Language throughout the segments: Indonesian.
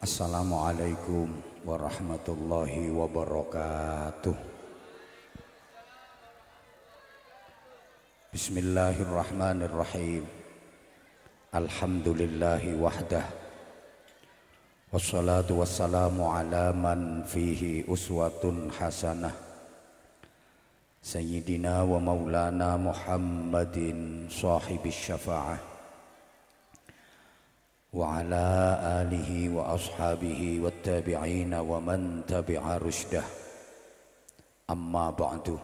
Assalamualaikum warahmatullahi wabarakatuh. Bismillahirrahmanirrahim. Alhamdulillahi wahdah. Wassalatu wassalamu ala man fihi uswatun hasanah. Sayyidina wa maulana Muhammadin sahibis syafa'ah وعلى آله وأصحابه والتابعين ومن تبع رشده أما بعد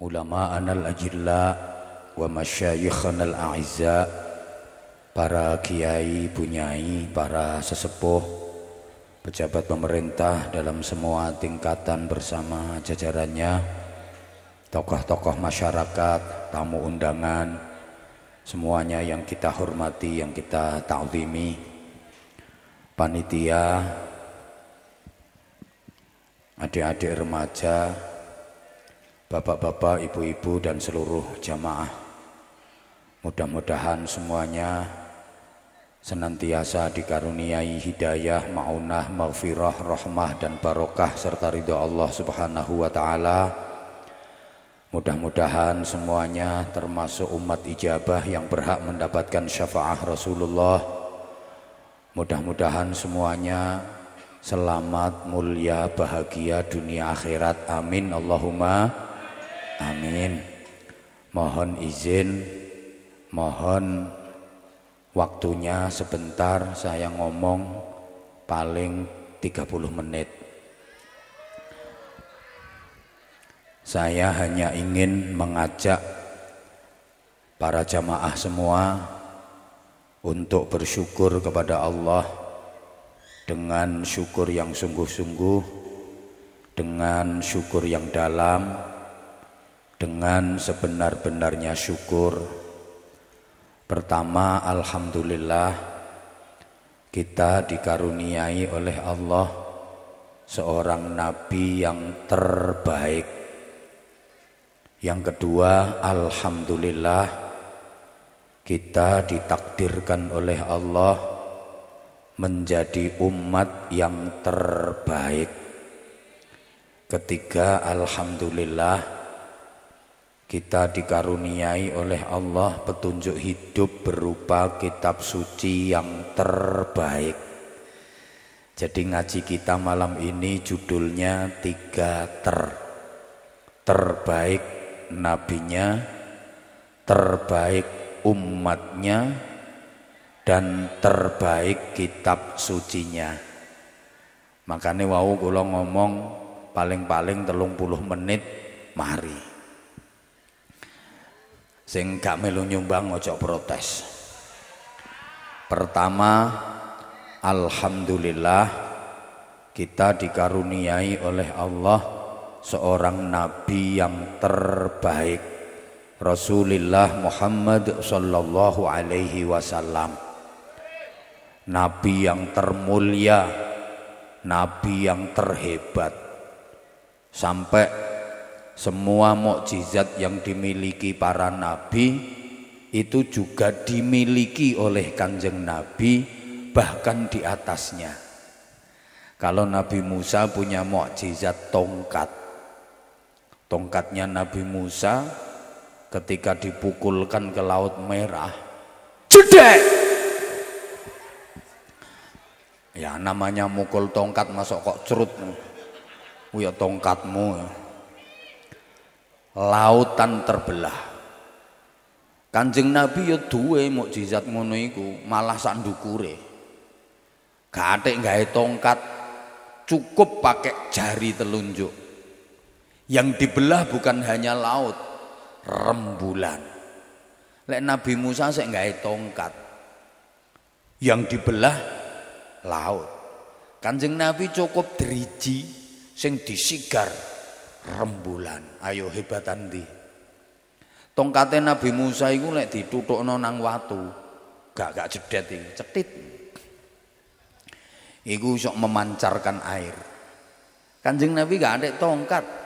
علماءنا الأجلاء ومشايخنا الأعزاء para kiai, bunyai, para sesepuh, pejabat pemerintah dalam semua tingkatan bersama jajarannya, tokoh-tokoh masyarakat, tamu undangan, semuanya yang kita hormati, yang kita ta'zimi, panitia, adik-adik remaja, bapak-bapak, ibu-ibu, dan seluruh jamaah. Mudah-mudahan semuanya senantiasa dikaruniai hidayah, maunah, maghfirah, rahmah, dan barokah serta ridho Allah subhanahu wa ta'ala Mudah-mudahan semuanya termasuk umat ijabah yang berhak mendapatkan syafaah Rasulullah. Mudah-mudahan semuanya selamat, mulia, bahagia dunia akhirat. Amin Allahumma. Amin. Mohon izin, mohon waktunya sebentar saya ngomong paling 30 menit. Saya hanya ingin mengajak para jamaah semua untuk bersyukur kepada Allah dengan syukur yang sungguh-sungguh, dengan syukur yang dalam, dengan sebenar-benarnya syukur. Pertama, alhamdulillah kita dikaruniai oleh Allah seorang nabi yang terbaik yang kedua, alhamdulillah kita ditakdirkan oleh Allah menjadi umat yang terbaik. Ketiga, alhamdulillah kita dikaruniai oleh Allah petunjuk hidup berupa kitab suci yang terbaik. Jadi ngaji kita malam ini judulnya tiga ter terbaik nabinya, terbaik umatnya, dan terbaik kitab sucinya. Makanya wau kula ngomong paling-paling telung puluh menit mari. Sing gak melu nyumbang ojo protes. Pertama, alhamdulillah kita dikaruniai oleh Allah seorang nabi yang terbaik Rasulullah Muhammad sallallahu alaihi wasallam nabi yang termulia nabi yang terhebat sampai semua mukjizat yang dimiliki para nabi itu juga dimiliki oleh kanjeng nabi bahkan di atasnya kalau Nabi Musa punya mukjizat tongkat tongkatnya Nabi Musa ketika dipukulkan ke laut merah jedek ya namanya mukul tongkat masuk kok cerut ya tongkatmu ya. lautan terbelah Kanjeng Nabi ya duwe mukjizat ngono iku, malah sak ndukure. Gak atik gawe tongkat, cukup pakai jari telunjuk yang dibelah bukan hanya laut rembulan lek Nabi Musa saya nggak tongkat yang dibelah laut kanjeng Nabi cukup driji sing disigar rembulan ayo hebat di tongkate Nabi Musa iku lek ditutuk nang watu gak gak jedet iki cetit iku sok memancarkan air kanjeng Nabi gak ada tongkat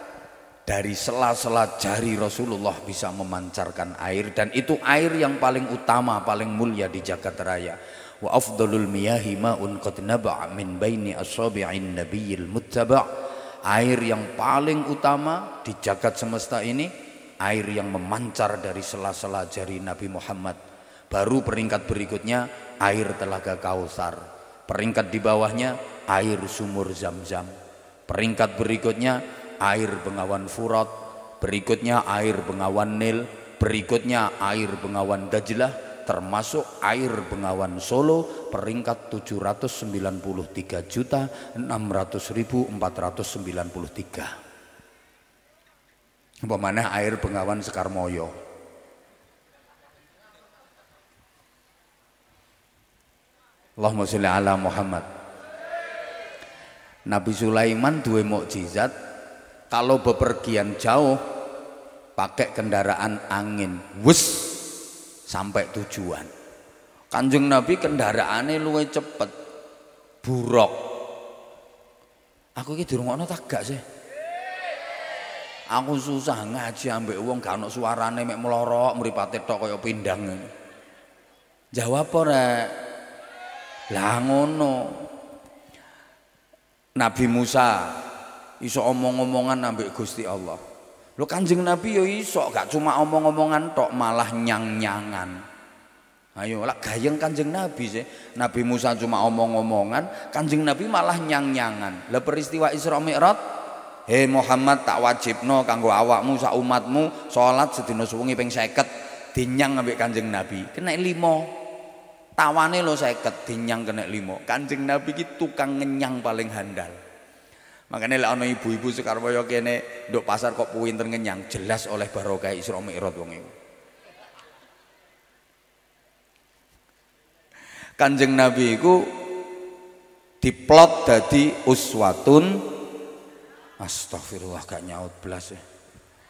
dari sela-sela jari Rasulullah bisa memancarkan air dan itu air yang paling utama paling mulia di jagat raya wa afdalul miyahi ma'un qad naba'a min baini asabi'in nabiyil muttaba' air yang paling utama di jagat semesta ini air yang memancar dari sela-sela jari Nabi Muhammad baru peringkat berikutnya air telaga Kausar peringkat di bawahnya air sumur Zam-Zam peringkat berikutnya air bengawan Furat, berikutnya air bengawan Nil, berikutnya air bengawan Dajlah, termasuk air bengawan Solo peringkat 793 juta 600.493. Bagaimana air bengawan Sekarmoyo. Allahumma sholli ala Muhammad. Nabi Sulaiman dua mukjizat kalau bepergian jauh pakai kendaraan angin wus sampai tujuan kanjeng nabi kendaraannya luwe cepet buruk aku ini durung tak gak sih aku susah ngaji ambek uang gak ono suarane mek melorok mripate tok kaya pindang jawab ora lah ngono Nabi Musa iso omong-omongan nabi Gusti Allah. Lo kanjeng Nabi yo ya iso gak cuma omong-omongan tok malah nyang-nyangan. Ayo lah gayeng kanjeng Nabi sih. Nabi Musa cuma omong-omongan, kanjeng Nabi malah nyang-nyangan. Lah peristiwa Isra Mi'raj Hei Muhammad tak wajib no kanggo awakmu sak umatmu salat sedina suwengi ping 50 dinyang ambek Kanjeng Nabi. Kena limo, Tawane lo 50 dinyang kena limo. Kanjeng Nabi gitu tukang ngenyang paling handal. Makanya lah ono ibu-ibu sekarang Sukarwoyo kene dok pasar kok pinter yang jelas oleh barokah Isra Mi'raj wong Kanjeng Nabi ku diplot dadi uswatun astagfirullah gak nyaut belas ya.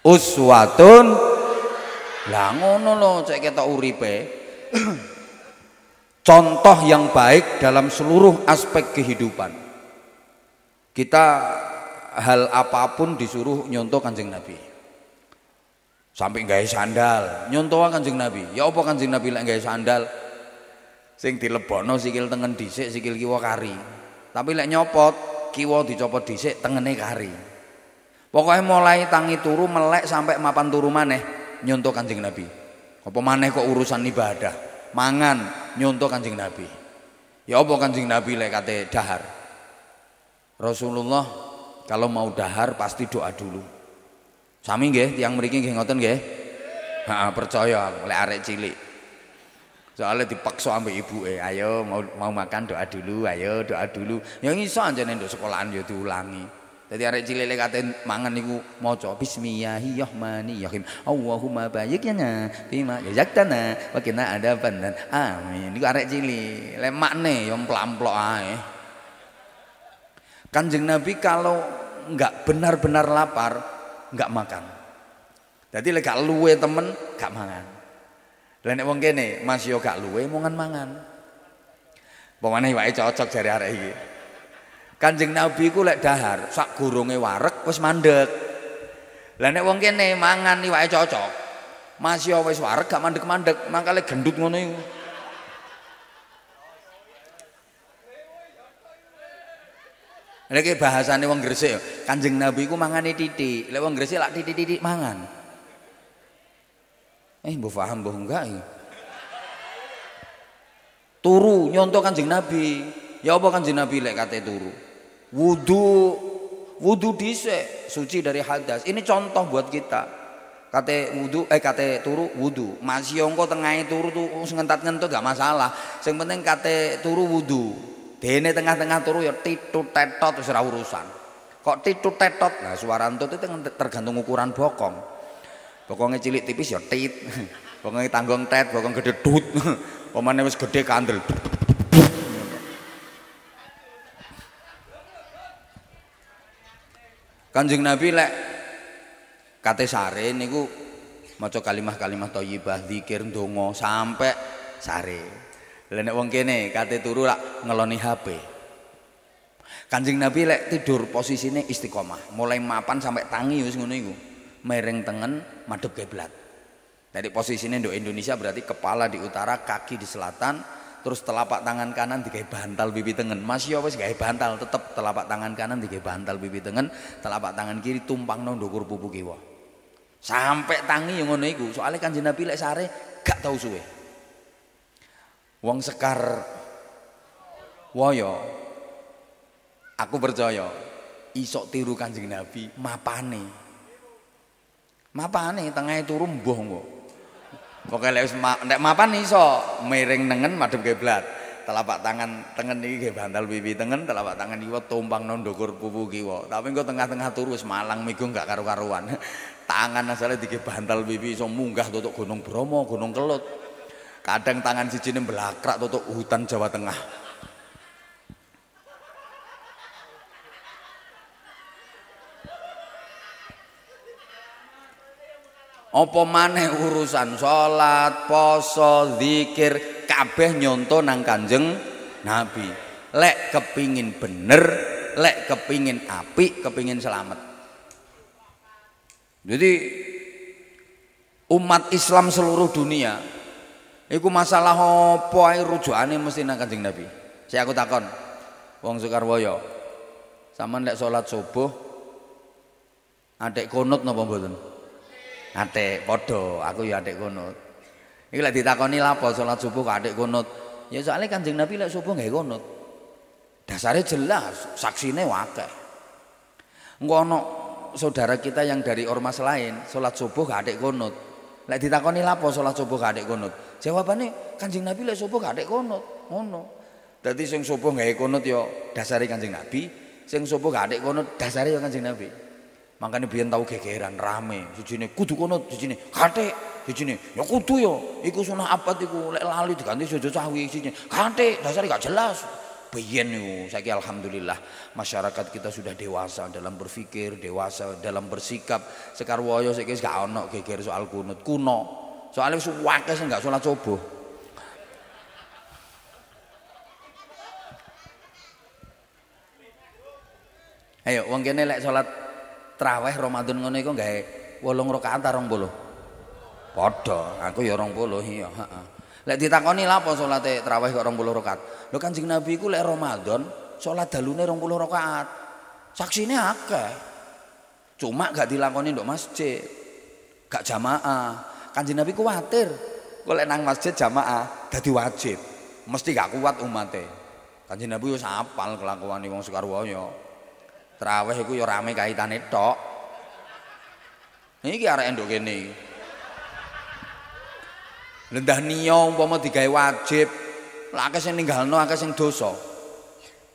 Uswatun langono ngono saya cek kita uripe. Contoh yang baik dalam seluruh aspek kehidupan. Kita hal apapun disuruh nyontoh kanjeng Nabi. Sampai nggak sandal, nyontoh kanjeng Nabi. Ya apa kanjeng Nabi lek nggak sandal? Sing dilebono sikil tengen dhisik, sikil kiwa kari. Tapi lek nyopot, kiwa dicopot dhisik, tengene kari. Pokoknya mulai tangi turu melek sampai mapan turu maneh nyontoh kanjeng Nabi. Apa maneh kok urusan ibadah? Mangan nyontoh kanjeng Nabi. Ya apa kanjeng Nabi lek kate dahar? Rasulullah kalau mau dahar pasti doa dulu. Sami nggih, tiang mriki nggih ngoten nggih. Ha, percaya oleh arek cilik. Soalnya dipaksa ambil ibu eh, ayo mau mau makan doa dulu, ayo doa dulu. Yang iso nih nduk sekolahan ya diulangi. Jadi arek cilik lek katen mangan niku maca bismillahirrahmanirrahim. Allahumma barik lana bima jazaktana wa qina adzabannar. Amin. Niku arek cilik. Lek makne ya mplak ae. Eh. Kanjeng Nabi kalau nggak benar-benar lapar, nggak makan. Jadi lega luwe temen, gak mangan. Lah wong kene masih yo gak luwe kan mangan mangan. Pemane iwake cocok dari arek iki. Kanjeng Nabi ku lek dahar, sak gurunge warek wis mandek. Lah nek wong kene mangan iwake cocok, Masih yo wis warek gak mandek-mandek, mangkale gendut ngono iku. Niki bahasannya wong Gresik, ya, Kanjeng Nabi mangan mangane titik. Lek wong Gresik lak titik-titik mangan. Eh, mbok faham mbok enggak ya. Turu nyontoh Kanjeng Nabi. Ya apa Kanjeng Nabi lek kata turu? Wudu wudu dice suci dari hadas. Ini contoh buat kita. Kata wudu eh kata turu wudu masih engko tengahe turu tuh ngentat ngentut gak masalah Yang penting kate turu wudu Dene tengah-tengah turu ya titut tetot wis urusan. Kok titut tetot? Nah, suara entut itu tergantung ukuran bokong. Bokongnya cilik tipis ya tit. Bokongnya tanggung tet, bokong gede dut. Pemane wis gede kandel. Kanjeng Nabi lek kate sare niku maca kalimah-kalimah thayyibah, zikir, donga sampai sare. Lenek wong kene kate turu lak ngeloni HP. Kanjeng Nabi lek tidur posisine istiqomah, mulai mapan sampai tangi wis ngono iku. Mereng tengen madhep kiblat. Dari posisinya di Indonesia berarti kepala di utara, kaki di selatan, terus telapak tangan kanan tiga bantal bibi tengen masih apa ya sih bantal tetep telapak tangan kanan tiga bantal bibi tengen telapak tangan kiri tumpang nang ndukur pupu kiwa sampai tangi yang ngono iku soalnya kanjeng Nabi lek sare gak tau suwe wong sekar woyo aku percaya isok tiru kanjeng nabi mapane mapane tengah itu mbuh kok pokoke lek ma nek isok iso miring nengen madem kiblat telapak tangan tengen iki nggih bantal pipi tengen telapak tangan kiwa tumpang nang ndukur pupu kiwa tapi engko tengah-tengah turu wis malang migo gak karu-karuan tangan asale di bantal pipi iso munggah tutuk gunung Bromo gunung Kelut kadang tangan si ini belakrak tutup hutan Jawa Tengah apa maneh urusan sholat, poso zikir kabeh nyonto nang kanjeng nabi lek kepingin bener lek kepingin api kepingin selamat jadi umat Islam seluruh dunia Iku masalah apa ae rujukane mesti nang Kanjeng Nabi. Saya aku takon. Wong Soekarwoyo. Saman lek salat subuh adik kunut napa mboten? Atik padha, aku ya adik kunut. ini lek ditakoni lapo salat subuh kok atik kunut? Ya soalnya Kanjeng Nabi lek subuh nggak kunut. Dasarnya jelas, saksine wakil. Engko ana saudara kita yang dari ormas lain salat subuh gak atik kunut. Lek ditakoni lapo salat subuh kadek kunut? Jawabane Kanjeng Nabi lek subuh kadek kunut, ngono. Dadi sing subuh gawe kunut ya dasare Kanjeng Nabi, sing subuh kadek kunut dasare ya Kanjeng Nabi. Makanya biyen tau gegeran rame, sijine kudu kunut, sijine kadek, sijine ya kudu ya. Iku sunah abad iku lek lali diganti sujud sahwi sijine kadek dasare gak jelas kepiyen niku. Oh, saiki alhamdulillah masyarakat kita sudah dewasa dalam berpikir, dewasa dalam bersikap. Sekar waya saiki gak ono geger soal kunut. Kuno. Soalnya wis akeh enggak salat subuh. Ayo wong kene lek salat traweh Ramadan ngono iku gawe 8 rakaat ta 20. Padha, aku ya 20 iya, heeh. Lek ditakoni lapo salate tarawih kok 20 rakaat. Lho Kanjeng Nabi iku lek Ramadan salat dalune 20 rakaat. Saksine akeh. Cuma gak dilakoni ndok masjid. Gak jamaah. Kanjeng Nabi kuwatir kok lek nang masjid jamaah dadi wajib. Mesti gak kuat umate. Kanjeng Nabi yo apal kelakuane wong Sukarwoyo. Tarawih iku yo ya rame kaitane tok. Iki arek ndok kene iki. Lendah niya umpama digawe wajib, laka akeh sing ninggalno akeh sing dosa.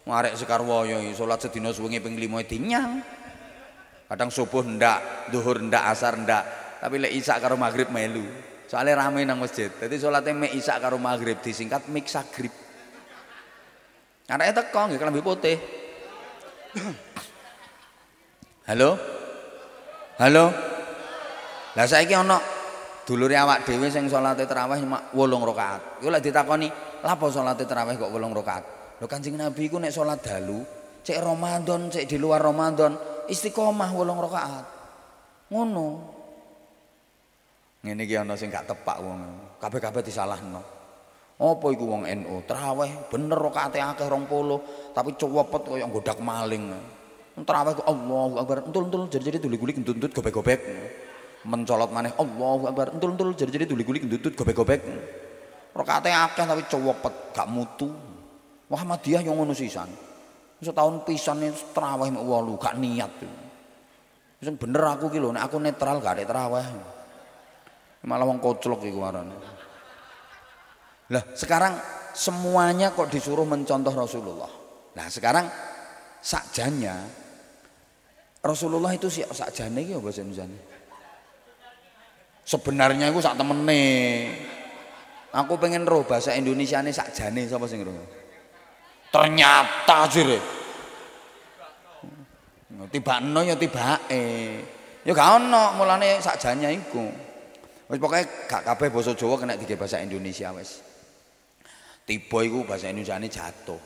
Marek sekarwaya solat sedina suwengi ping 5 e Kadang subuh ndak, duhur ndak, asar ndak, tapi le isak karo maghrib melu. Soalnya rame nang masjid. jadi solatnya me isak karo maghrib disingkat mik sagrib. itu teko nggih lebih putih. Halo? Halo? Lah saiki ana dulure awak dhewe sing salate tarawih cuma 8 rakaat. Iku lek ditakoni, "Lapo salate tarawih kok 8 rakaat?" Lho Kanjeng Nabi iku nek salat dalu, cek Ramadan, cek di luar Ramadan, istiqomah 8 rakaat. Ngono. Ngene iki ana sing gak tepak wong. Kabeh-kabeh disalahno. Apa iku wong NU? Traweh bener rakaate akeh 20, tapi cuwepet yang godak maling. Traweh kok Allahu Akbar, entul-entul jadi-jadi tuli-tuli gendut-gendut gobek-gobek mencolot maneh Allahu Akbar entul-entul jadi-jadi tulik tuli ndutut gobek-gobek rokate akeh tapi cowopet gak mutu Muhammadiyah yang ngono sisan setahun pisan terawih mek wolu gak niat Pisan bener aku ki lho nek aku netral gak ada terawih malah wong koclok iku warane Lah sekarang semuanya kok disuruh mencontoh Rasulullah Nah sekarang sakjanya Rasulullah itu siapa sakjane iki apa bahasa Sebenarnya aku sak temene. Aku pengen roh bahasa Indonesia ini sakjane sapa sing roh. Ternyata jere. Tiba no ya tiba eh, Ya gak ono mulane sakjane iku. Wis pokoke gak kabeh basa Jawa kena tiga bahasa Indonesia wis. Tiba iku bahasa Indonesia ini jatuh.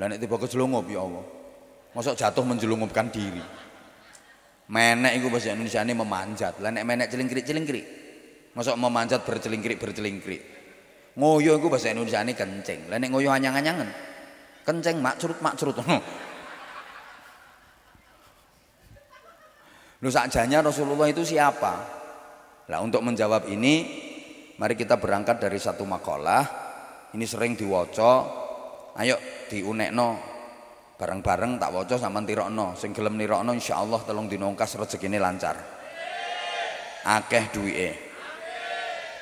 Lah nek tiba kejelungup ya Allah. Mosok jatuh menjelungupkan diri menek itu bahasa Indonesia ini memanjat lah nek menek celingkrik celingkrik masuk memanjat bercelingkrik bercelingkrik ngoyo itu bahasa Indonesia ini kenceng, lah nek ngoyo anyang anyangan kenceng mak curut mak curut lu sajanya Rasulullah itu siapa lah untuk menjawab ini mari kita berangkat dari satu makalah ini sering diwoco ayo diunekno bareng-bareng tak waca sampean tirokno sing gelem nirokno insyaallah telung dina ungkas rezekine lancar akeh duwike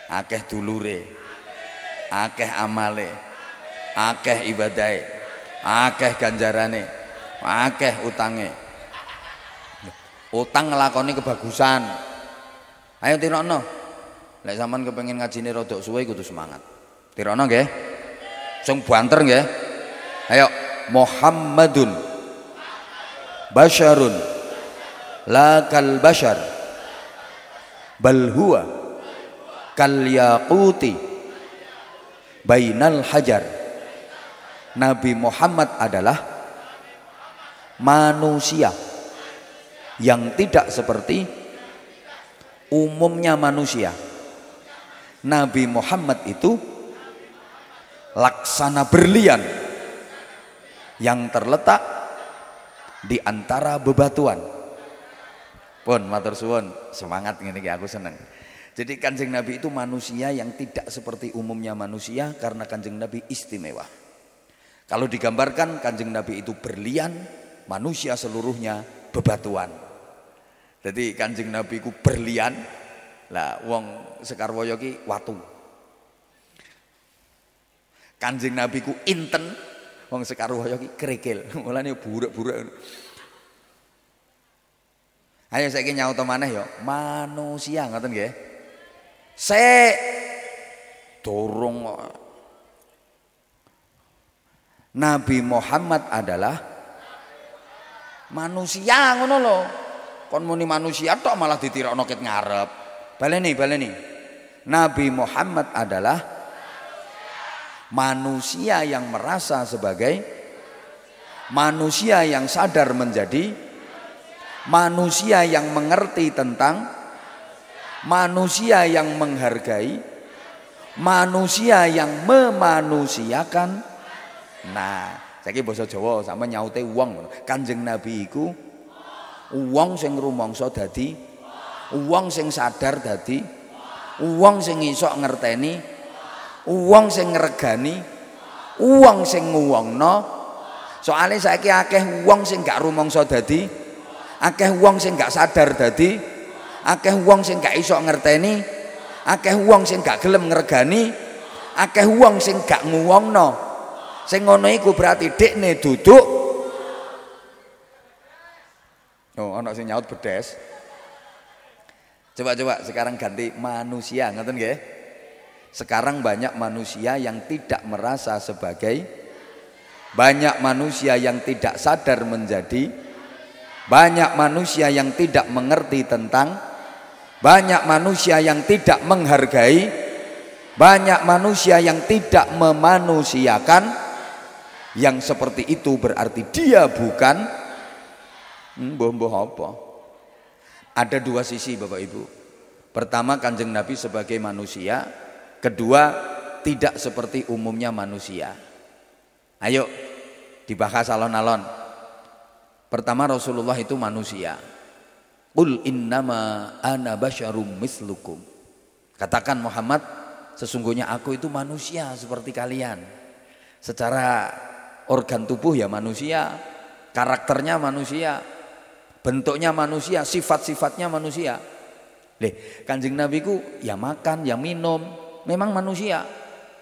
akeh dulure akeh amale akeh ibadahe akeh ganjarane akeh utange utang nglakoni kebagusan ayo tirokno lek sampean kepengin ngajine rodok suwe kudu semangat tirokno nggih sing banter nggih ayo Muhammadun Basharun Lakal bashar Bal huwa Kal yaquti Bainal hajar Nabi Muhammad adalah manusia yang tidak seperti umumnya manusia. Nabi Muhammad itu laksana berlian yang terletak di antara bebatuan. Pun matur suwun, semangat ngene iki aku seneng. Jadi Kanjeng Nabi itu manusia yang tidak seperti umumnya manusia karena Kanjeng Nabi istimewa. Kalau digambarkan Kanjeng Nabi itu berlian, manusia seluruhnya bebatuan. Jadi Kanjeng Nabi ku berlian, lah wong Sekarwoyo ki watu. Kanjeng Nabi ku inten, Wong sekaruh kaya iki kerikil. Mulane buruk-buruk. Ayo saiki nyauto maneh ya. Manusia ngoten nggih. se dorong Nabi Muhammad adalah manusia ngono lho. Kon muni manusia tok malah ditirakno ket ngarep. Baleni, baleni. Nabi Muhammad adalah Manusia yang merasa sebagai manusia yang sadar menjadi manusia yang mengerti tentang manusia yang menghargai manusia yang memanusiakan nah saiki basa Jawa sama nyaute wong Kanjeng Nabi uang wong sing rumangsa dadi wong sing sadar dadi uang sing iso ngerteni wong sing uang wong sing no. soalnya saya akeh uang sing gak rumong dadi akeh uang sing gak sadar dadi akeh uang sing gak iso ngerteni akeh uang sing gak gelem ngeregani, akeh uang sing gak nguwongno sing ngono iku berarti dekne duduk oh anak sing nyaut bedes coba coba sekarang ganti manusia ngeten nggih sekarang banyak manusia yang tidak merasa sebagai banyak manusia yang tidak sadar menjadi banyak manusia yang tidak mengerti tentang banyak manusia yang tidak menghargai banyak manusia yang tidak memanusiakan yang seperti itu berarti dia bukan hmm, mbah-mbah ada dua sisi Bapak Ibu pertama kanjeng Nabi sebagai manusia Kedua, tidak seperti umumnya manusia. Ayo dibahas alon-alon. Pertama Rasulullah itu manusia. Qul innama ana basyarum mislukum. Katakan Muhammad, sesungguhnya aku itu manusia seperti kalian. Secara organ tubuh ya manusia, karakternya manusia, bentuknya manusia, sifat-sifatnya manusia. Deh kanjeng Nabi ku ya makan, ya minum, memang manusia.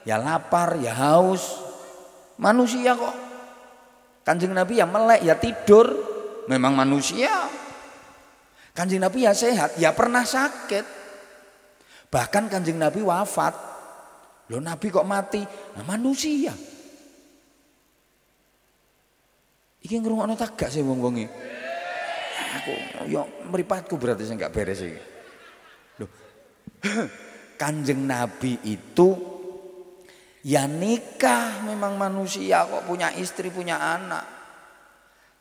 Ya lapar, ya haus. Manusia kok. Kanjeng Nabi ya melek, ya tidur. Memang manusia. Kanjeng Nabi ya sehat, ya pernah sakit. Bahkan kanjeng Nabi wafat. Loh Nabi kok mati? Nah, manusia. Iki ngrungokno gak sih wong wongi Aku yo mripatku berarti sing gak beres iki. Loh. Kanjeng Nabi itu ya nikah memang manusia kok punya istri, punya anak.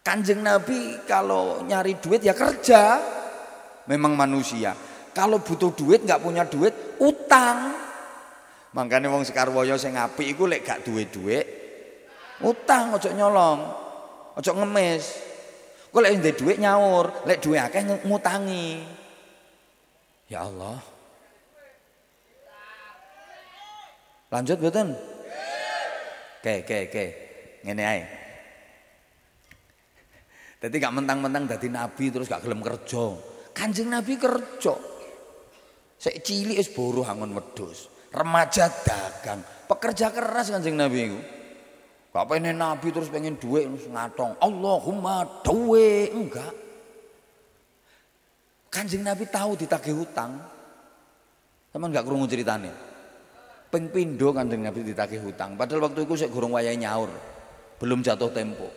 Kanjeng Nabi kalau nyari duit ya kerja. Memang manusia. Kalau butuh duit nggak punya duit, utang. Makanya wong sekarwoyo sing apik iku lek gak duit-duit. utang ojo nyolong. Ojo ngemis. Kok lek duit nyawur nyaur, lek duit akeh ngutangi. Ya Allah. Lanjut betul? Oke, oke, oke. Ngene ae. Dadi gak mentang-mentang dari nabi terus gak gelem kerja. Kanjeng Nabi kerja. Saya cili es boro hangon medus Remaja dagang, pekerja keras Kanjeng Nabi itu. Gak ini nabi terus pengen duit terus ngatong. Allahumma duwe enggak. Kanjeng Nabi tahu ditagih hutang. Teman gak kerungu ceritanya. Ping pindho kanjeng Nabi ditagih hutang. Padahal waktu itu saya gurung wayahe nyaur. Belum jatuh tempo.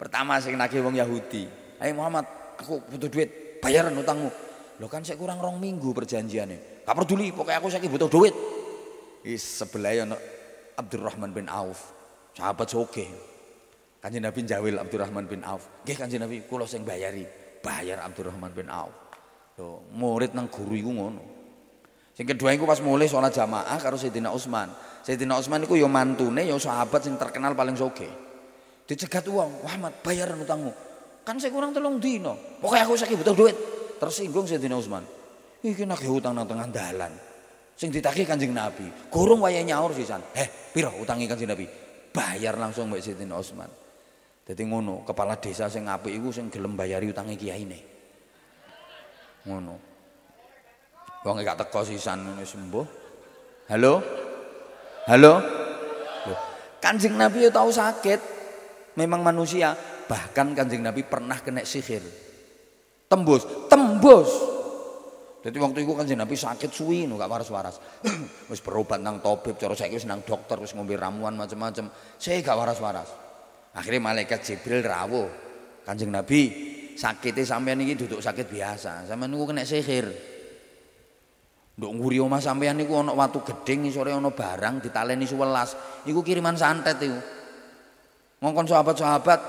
Pertama sing nagih wong Yahudi. "Ayo Muhammad, aku butuh duit, bayaran hutangmu." Lo kan saya kurang rong minggu perjanjiannya. Gak peduli, pokoknya aku saya butuh duit. Is sebelah ya Abdurrahman bin Auf. Sahabat sokeh. Kanjeng Nabi jawil Abdurrahman bin Auf. Gak Kanjeng Nabi, kulo saya bayari. Bayar Abdurrahman bin Auf. Loh, murid nang guru iku ngono. Sing kedua iku pas mulai sholat jamaah karo Sayyidina Utsman. Sayyidina Utsman iku ya mantune ya sahabat sing terkenal paling soge. Dicegat uang, wah Muhammad bayaran utangmu. Kan saya kurang telung dino. Pokoknya aku sakit butuh duit. Tersinggung Sayyidina Utsman. Iki nagih hutang nang tengah dalan. Sing ditagih Kanjeng Nabi. Gorong waya nyaur sisan. Heh, piro utangi Kanjeng Nabi? Bayar langsung mbek Sayyidina Utsman. Jadi ngono, kepala desa sing apik iku sing gelem bayari Kiai kiyaine. Ngono. Wong gak teko sisan ngono sembuh. Halo? Halo? Loh. Kanjeng Nabi tahu sakit. Memang manusia, bahkan Kanjeng Nabi pernah kena sihir. Tembus, tembus. Jadi waktu itu kan Nabi sakit suwi nu gak waras-waras. wis berobat nang topik. cara saiki wis nang dokter, wis ngombe ramuan macam-macam. Saya gak waras-waras. Akhirnya malaikat Jibril rawuh. Kanjeng Nabi, sakitnya sampean ini duduk sakit biasa, sampean nunggu kena sihir. Nduk nguri omah sampean niku ana watu gedhing sore ana barang ditaleni 11. Iku kiriman santet iku. Ngongkon sahabat-sahabat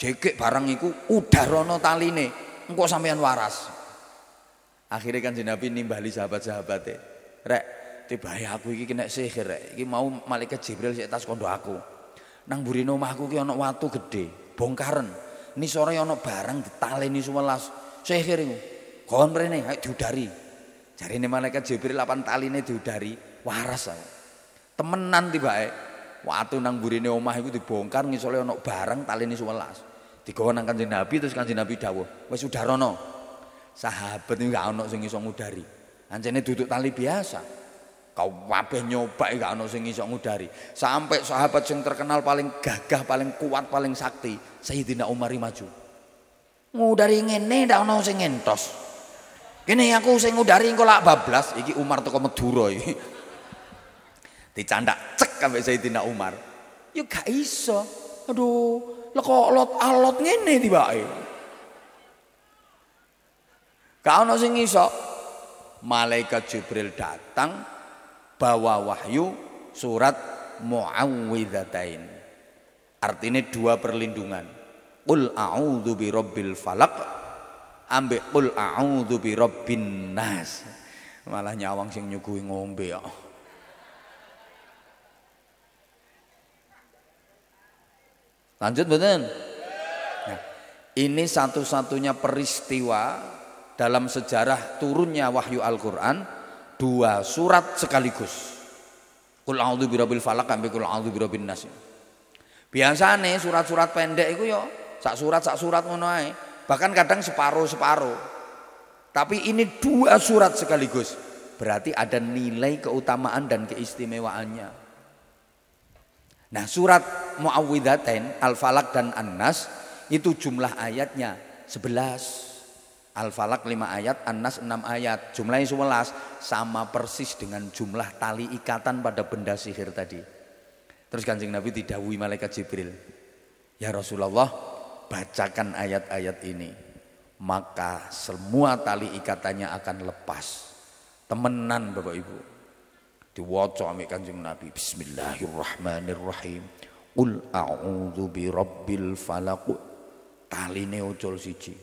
jekek barang iku udarana taline. Engko sampean waras. Akhirnya kan Nabi nimbali sahabat-sahabate. Rek, tibae aku iki kena sihir rek. Iki mau malaikat Jibril sik tas kondo aku. Nang burine omahku ki ana watu gedhe, bongkaren. Ni sore ana barang ditaleni 11. Sihir iku. Kon mrene, ayo diudari. Jadi ini malaikat Jibril lapan ini diudari, waras Temenan tiba eh. Waktu nang burine omah itu dibongkar ngisole ono barang ini sewelas. Digawa nang kanjeng Nabi terus kanjeng Nabi dawuh, sudah rono Sahabat ini gak ono sing iso ngudari. Anjene duduk tali biasa. kau kabeh nyoba gak ono sing iso ngudari. Sampai sahabat yang terkenal paling gagah, paling kuat, paling sakti, Sayyidina Umar maju. Ngudari ngene ndak ono sing tos Kene aku sing ngudari engko lak bablas iki Umar teko Madura iki. Dicandak cek sampe Sayyidina Umar. Ya gak iso. Aduh, lek kok alot alot ah, ngene tibake. Gak ono sing iso. Malaikat Jibril datang bawa wahyu surat Muawwidzatain. Artinya dua perlindungan. Qul a'udzu birabbil falaq ambek kul a'udzu birabbin nas. Malah nyawang sing nyuguhi ngombe kok. Ya. Lanjut mboten? Nah, ini satu-satunya peristiwa dalam sejarah turunnya wahyu Al-Qur'an dua surat sekaligus. Kul a'udzu birabbil falak ambek kul a'udzu birabbin nas. Biasane surat-surat pendek itu yo ya, sak surat sak surat ngono ae. Bahkan kadang separuh-separuh. Tapi ini dua surat sekaligus. Berarti ada nilai keutamaan dan keistimewaannya. Nah surat Mu'awwidhaten, Al-Falak dan An-Nas itu jumlah ayatnya sebelas Al-Falak 5 ayat, An-Nas 6 ayat. Jumlahnya 11 sama persis dengan jumlah tali ikatan pada benda sihir tadi. Terus kanjeng Nabi didawi malaikat Jibril. Ya Rasulullah bacakan ayat-ayat ini, maka semua tali ikatannya akan lepas. Temenan Bapak Ibu. Diwaca ambek Kanjeng Nabi Bismillahirrahmanirrahim. Qul a'udzu birabbil falaq. Taline ucul siji.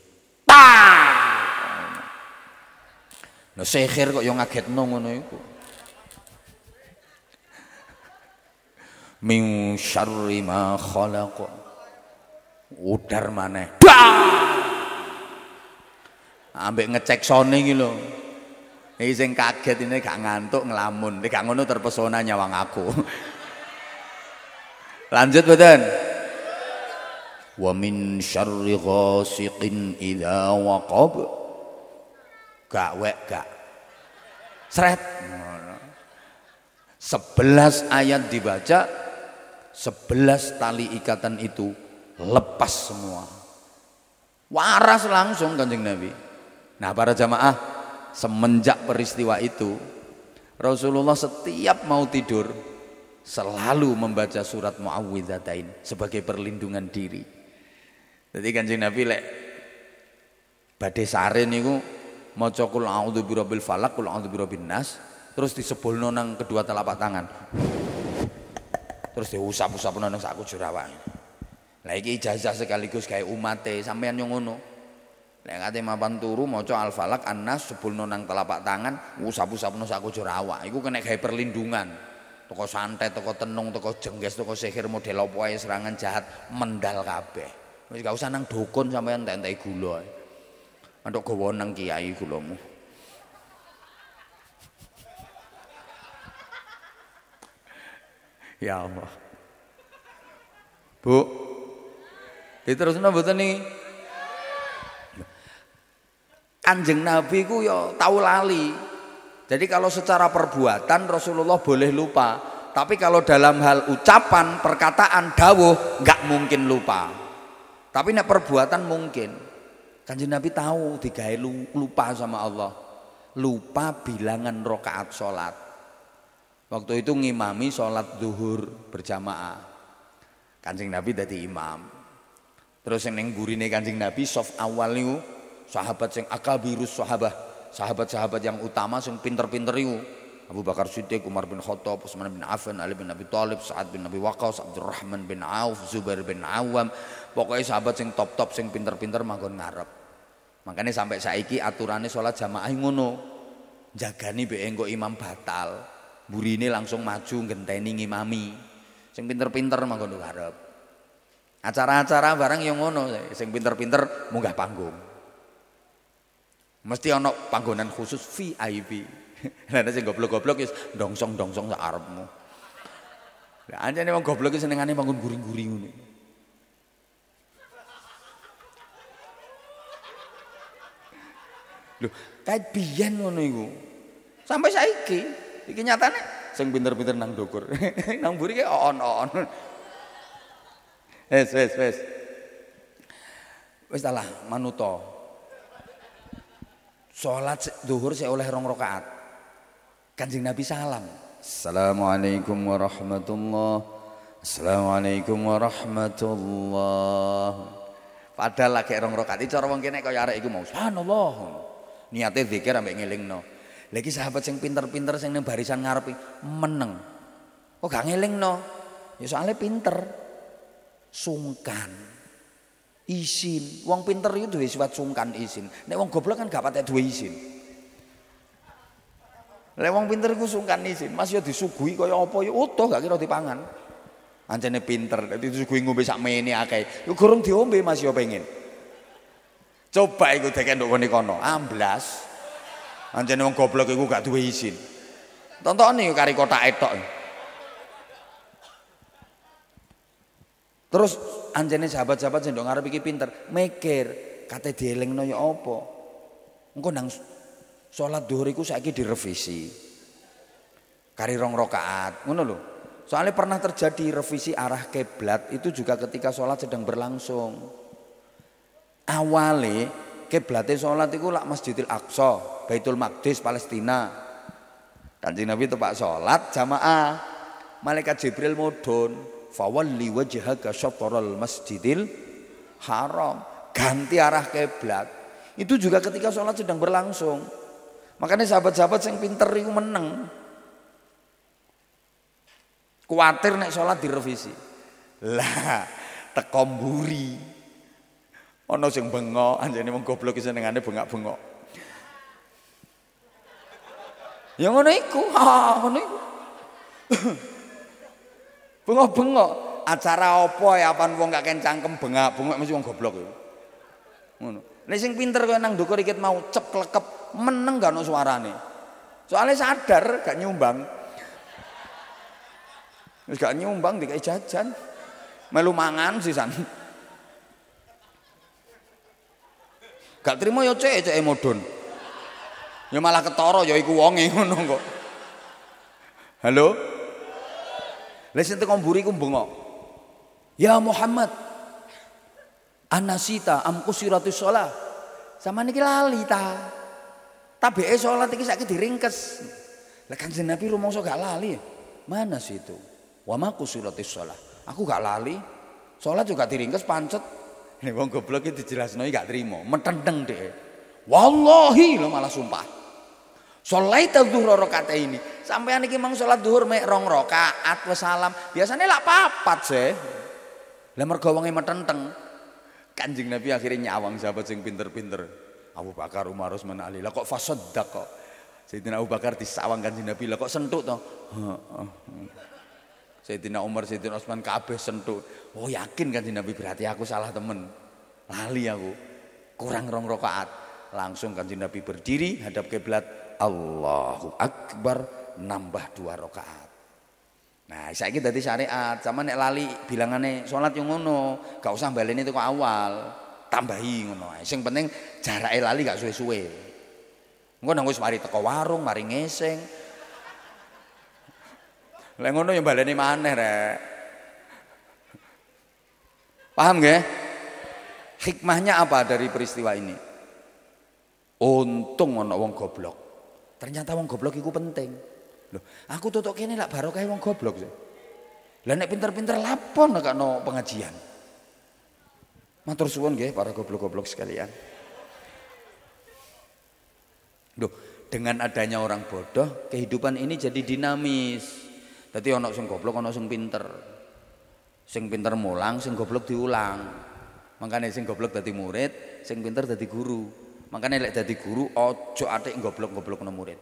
Nah sihir kok yo ngagetno ngono iku. Min syarri ma khalaq udar mana? dah ambek ngecek sony loh. ini kaget ini gak ngantuk ngelamun ini gak ngono terpesona nyawang aku lanjut badan. wa min syarri ghasiqin idza waqab gak wek gak Seret. sebelas ayat dibaca sebelas tali ikatan itu lepas semua. Waras langsung kanjeng Nabi. Nah para jamaah semenjak peristiwa itu Rasulullah setiap mau tidur selalu membaca surat Mu'awwidhatain sebagai perlindungan diri. Jadi kanjeng Nabi lek badhe sare niku maca kul a'udzu birabbil falaq kul a'udzu birabbin nas terus disebulno nang kedua telapak tangan. Terus diusap usap nang saku jerawang. Lah iki ijazah sekaligus kayak umate sampean yang ngono. Lek kate mapan turu maca Al-Falaq An-Nas sebelno nang telapak tangan usap sapno sak kujur awak. Iku kena gawe perlindungan. Toko santai, toko tenung, toko jengges, toko sihir model apa ae serangan jahat mendal kabeh. Wis gak usah nang dukun sampean entek gula. Antuk gawa nang kiai gulamu. Ya Allah. Bu, Diterusno mboten nih. Kanjeng Nabi ku ya tahu lali. Jadi kalau secara perbuatan Rasulullah boleh lupa, tapi kalau dalam hal ucapan, perkataan, dawuh nggak mungkin lupa. Tapi nek perbuatan mungkin. Kanjeng Nabi tahu digawe lupa sama Allah. Lupa bilangan rokaat sholat. Waktu itu ngimami sholat duhur berjamaah. Kanjeng Nabi jadi imam. Terus yang neng burine Kanjeng Nabi soft awal niu sahabat akal akabirus sahabah, sahabat-sahabat yang utama yang pinter-pinter niu Abu Bakar Siddiq, Umar bin Khattab, Utsman bin Affan, Ali bin Abi Thalib, Sa'ad bin Abi Waqqas, Abdurrahman bin Auf, Zubair bin Awam. Pokoknya sahabat yang top-top sing pinter-pinter manggon ngarep. Makanya sampai saiki aturannya sholat jamaah ngono. Jagani be engko imam batal. Burine langsung maju ngenteni ngimami. Sing pinter-pinter manggon ngarep. Acara-acara barang yang ngono, sing pinter-pinter munggah panggung. Mesti ono panggonan khusus VIP. Lah nek sing goblok-goblok wis dongsong-dongsong sak arepmu. Lah anjane wong goblok iki senengane bangun guring-guring ngene Lho, kae biyen ngono iku. Sampai saiki, iki nyatane sing pinter-pinter nang dokur. nang mburi ki on-on. Wes wes wes. Wes talah manuto. Salat zuhur saya oleh rong rakaat. Kanjeng Nabi salam. Assalamualaikum warahmatullah. Assalamualaikum warahmatullah. Padahal lagi rong rakaat iki cara wong kene kaya arek iku mau subhanallah. Niate zikir ambek ngelingno. Lagi sahabat sing pinter-pinter sing ning barisan ngarepe meneng. Kok gak ngelingno? Ya soalnya pinter sungkan izin wong pinter itu duwe sifat sungkan izin nek wong goblok kan gak patek duwe izin lek wong pinter iku sungkan izin mas ya disuguhi kaya apa ya utuh gak kira dipangan anjene pinter nek disuguhi ngombe sak mene akeh yo gorong diombe mas ya pengen coba iku dek nduk kene kono amblas anjene wong goblok iku gak duwe izin tontone kari kotak etok Terus anjene sahabat-sahabat sing ndok ngarep iki pinter, mikir kate dielingno ya apa. Engko nang salat dhuwur iku saiki direvisi. Kari rong rakaat, ngono lho. Soalnya pernah terjadi revisi arah keblat itu juga ketika sholat sedang berlangsung. Awalnya keblatnya sholat itu lak Masjidil Aqsa, Baitul Maqdis, Palestina. Kanjeng Nabi itu pak sholat jamaah, malaikat Jibril mudun, fawalli wajhaka syatral masjidil haram ganti arah kiblat itu juga ketika sholat sedang berlangsung makanya sahabat-sahabat yang pinter itu meneng kuatir nek sholat direvisi lah tekomburi ono sing bengok anjane wong goblok senengane bengak-bengok ya ngono iku ha ngono iku Bengok-bengok. Acara apa ya apaan wong gak kencang bengak-bengok mesti wong goblok ya. Ngono. Nek sing pinter kowe nang ndukur dikit mau ceplekep meneng gak ono suarane. Soalnya sadar gak nyumbang. Wis gak nyumbang dikai jajan. Melu mangan sisan. Gak terima ya cek-ceke modon. Ya malah ketara ya iku wonge ngono kok. Halo? Lah sing teko mburi ku bengok. Ya Muhammad. Anasita amku siratus sholat. Sama niki lali ta. Tabeke sholat iki saiki diringkes. Lah kan Nabi rumangsa gak lali. Ya? Mana sih itu? Wa ma sholat. Aku gak lali. Sholat juga diringkes pancet. Ini wong goblok iki dijelasno gak terima, metenteng deh. Wallahi lo malah sumpah. Solaita duhur rokaat ini. sampai anak mang sholat duhur mek rong rokaat wis salam. Biasane papat sih. Lah mergo matenteng. Kanjeng Nabi akhirnya nyawang sahabat sing pinter-pinter. Abu Bakar Umar Utsman Ali. Lah kok fasodak kok. Sayyidina Abu Bakar disawang Kanjeng Nabi lah kok sentuh sentuk saya Sayyidina Umar Sayyidina Utsman kabeh sentuh, Oh yakin Kanjeng Nabi berarti aku salah temen. Lali aku. Kurang rong rokaat. Langsung Kanjeng Nabi berdiri hadap kiblat Allahu Akbar nambah dua rakaat. Nah, saya kira tadi syariat, sama nek lali bilangannya salat yang ngono, gak usah baleni teko awal, tambahi ngono. Yang penting cara lali gak suwe-suwe. Engko nang wis mari teko warung, mari ngeseng. Lah yang yo baleni mana rek. Paham nggih? Hikmahnya apa dari peristiwa ini? Untung ana wong goblok. Ternyata wong goblok itu penting. Loh, aku tutup kene baru kayak wong goblok. Lah nek pinter-pinter lapor gak no pengajian. Matur suwun nggih para goblok-goblok sekalian. Loh, dengan adanya orang bodoh, kehidupan ini jadi dinamis. tadi orang sing goblok, orang sing pinter. Sing pinter mulang, sing goblok diulang. Makanya sing goblok tadi murid, sing pinter tadi guru. Makanya lek dadi guru ojo atik goblok-goblok nang murid.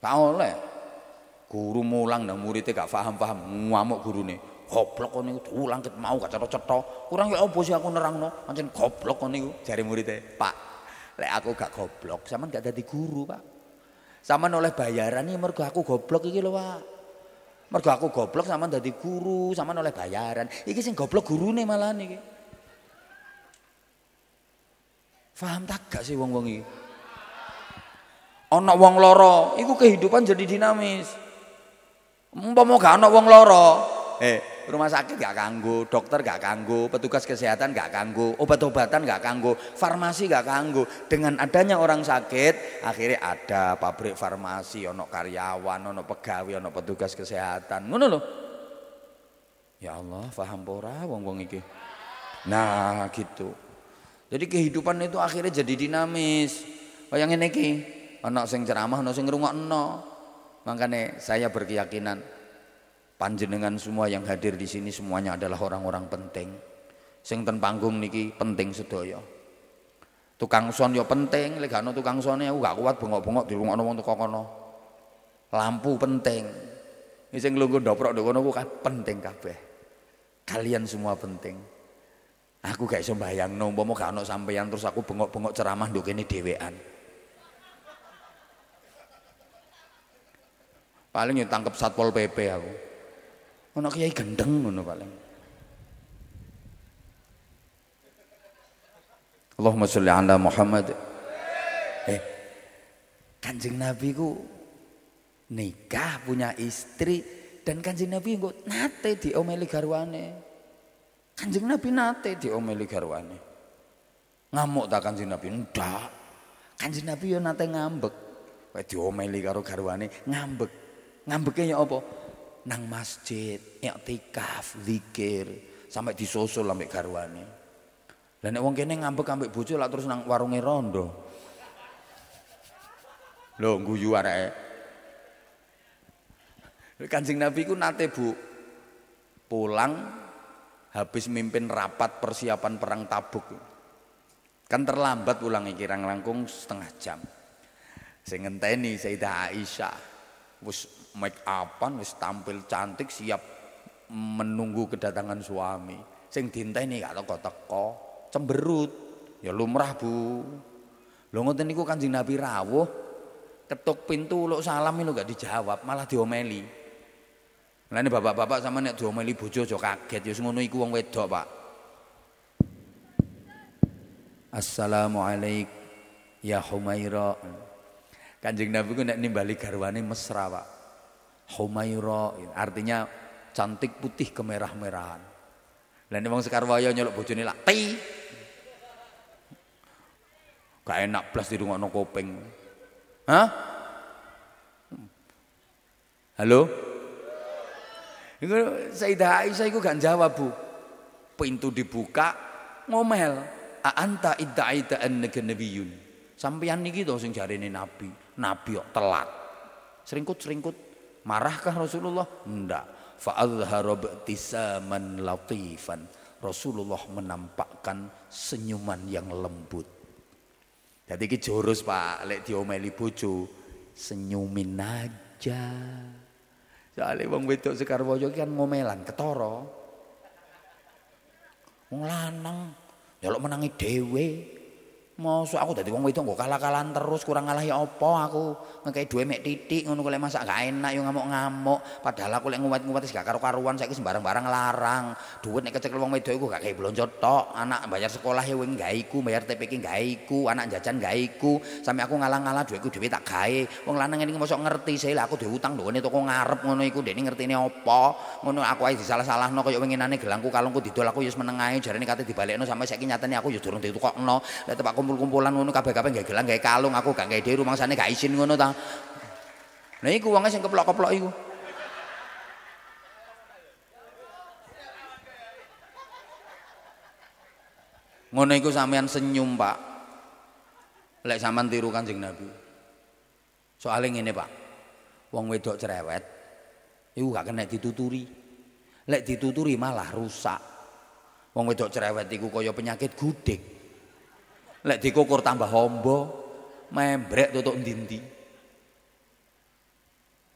Gak oleh. Guru mulang nang muridnya gak paham-paham ngamuk gurune. Goblok kok niku ulang ket mau gak cetha-cetha. Kurang ya opo sih aku nerangno? Pancen goblok kok niku jare muridnya. Pak, lek aku gak goblok, sampean gak dadi guru, Pak. Sampean oleh bayaran iki mergo aku goblok iki lho, Pak. Mergo aku goblok sampean dadi guru, sampean oleh bayaran. Iki sing goblok gurune malah niki. Faham tak gak sih wong-wong iki? Ana wong loro, iku kehidupan jadi dinamis. Umpama gak ana wong loro, eh rumah sakit gak kanggo, dokter gak kanggo, petugas kesehatan gak kanggo, obat-obatan gak kanggo, farmasi gak kanggo. Dengan adanya orang sakit, akhirnya ada pabrik farmasi, ono karyawan, ono pegawai, ono petugas kesehatan. Ngono lho. Ya Allah, faham ora wong-wong iki? Nah, gitu. Jadi kehidupan itu akhirnya jadi dinamis. Bayangin nih, ki, ana sing ceramah, ana sing ngrungokno. Makanya saya berkeyakinan panjenengan semua yang hadir di sini semuanya adalah orang-orang penting. Sing ten panggung niki penting sedoyo. Tukang son yo penting, legano tukang sone aku gak kuat bengok-bengok di rumah nomong toko kono. Lampu penting. Sing lungguh ndoprok ndok dogono bukan penting kabeh. Kalian semua penting. Aku gak iso no, mau gak ono sampeyan terus aku bengok-bengok ceramah nduk ini dhewean. Paling yang tangkep Satpol PP aku. Ono kiai gendeng ngono paling. Allahumma sholli ala Muhammad. Eh, Kanjeng Nabi ku nikah punya istri dan Kanjeng Nabi ku nate diomeli garwane. Kanjeng Nabi nate diomeli garwane. Ngamuk tak Kanjeng Nabi? Ndak. Kanjeng Nabi yo nate ngambek. Kowe diomeli karo garwane ngambek. Ngambeke ya apa? Nang masjid, iktikaf, zikir, sampai disusul ambek garwane. Lah nek wong kene ngambek ambek bojo lah terus nang warunge rondo. Lho guyu areke. Kanjeng Nabi ku nate Bu pulang habis mimpin rapat persiapan perang tabuk kan terlambat ulangi kirang langkung setengah jam saya ngenteni Sayyidah Aisyah wis make upan wis tampil cantik siap menunggu kedatangan suami sing dinteni gak teko-teko cemberut ya lumrah Bu lho ngoten niku Kanjeng Nabi rawuh ketuk pintu luk salam lu gak dijawab malah diomeli Lainnya bapak-bapak sama nek diomeli bojo aja kaget ya ngono iku wong wedok, Pak. Assalamualaikum ya Humaira. Kanjeng Nabi ku nek nimbali garwane mesra, Pak. Humaira artinya cantik putih kemerah-merahan. Lah nek wong sekarwaya nyeluk bojone lak ti. Gak enak blas dirungokno kuping. Hah? Halo? Iku Sayyidah Aisyah iku gak jawab, Bu. Pintu dibuka ngomel, "A anta idda'aita annaka nabiyyun." Sampeyan niki to sing jarene nabi, nabi kok telat. Seringkut-seringkut marahkah Rasulullah? Ndak. Fa'adhhara ba'tisaman latifan. Rasulullah menampakkan senyuman yang lembut. Jadi ki jurus Pak, lek diomeli bojo, senyumin aja. Soale wong wedok Sekarwoyo kan ngomelan ketara. Wong lanang nyolok ya menangi dhewe. Mau aku tadi wong wedok kok kalah-kalahan terus kurang ngalah ya apa aku. Ngekei duwe mek titik ngono kok masak gak enak yo ngamuk-ngamuk. Padahal aku lek nguwat-nguwat wis gak karo-karuan saiki sembarang-barang larang. Duit nek kecekel wong wedok iku gak kayak belum tok. Anak bayar sekolah ya wing gak bayar TPK gak anak jajan gak iku. Sampe aku ngalah-ngalah duitku duit tak gawe. Wong lanang ini mosok ngerti saya lah aku duwe utang itu toko ngarep ngono iku ngerti ngertine apa. Ngono aku aja ae disalah-salahno kaya winginane gelangku kalungku didol aku wis meneng ae jarene kate dibalekno sampe saiki nyatane aku yo ya durung ditukokno. Lek aku kumpul-kumpulan ngono kabeh-kabeh gak gelang gak kalung aku gak gawe dhewe rumangsane gak izin ngono ta. Nah iku wong sing keplok-keplok iku. Ngono iku sampean senyum, Pak. Lek sampean tiru Kanjeng Nabi. Soale ngene, Pak. Wong wedok cerewet iku gak kena dituturi. Lek dituturi malah rusak. Wong wedok cerewet iku kaya penyakit gudik. Lek dikukur tambah hombo, membrek tutup dindi.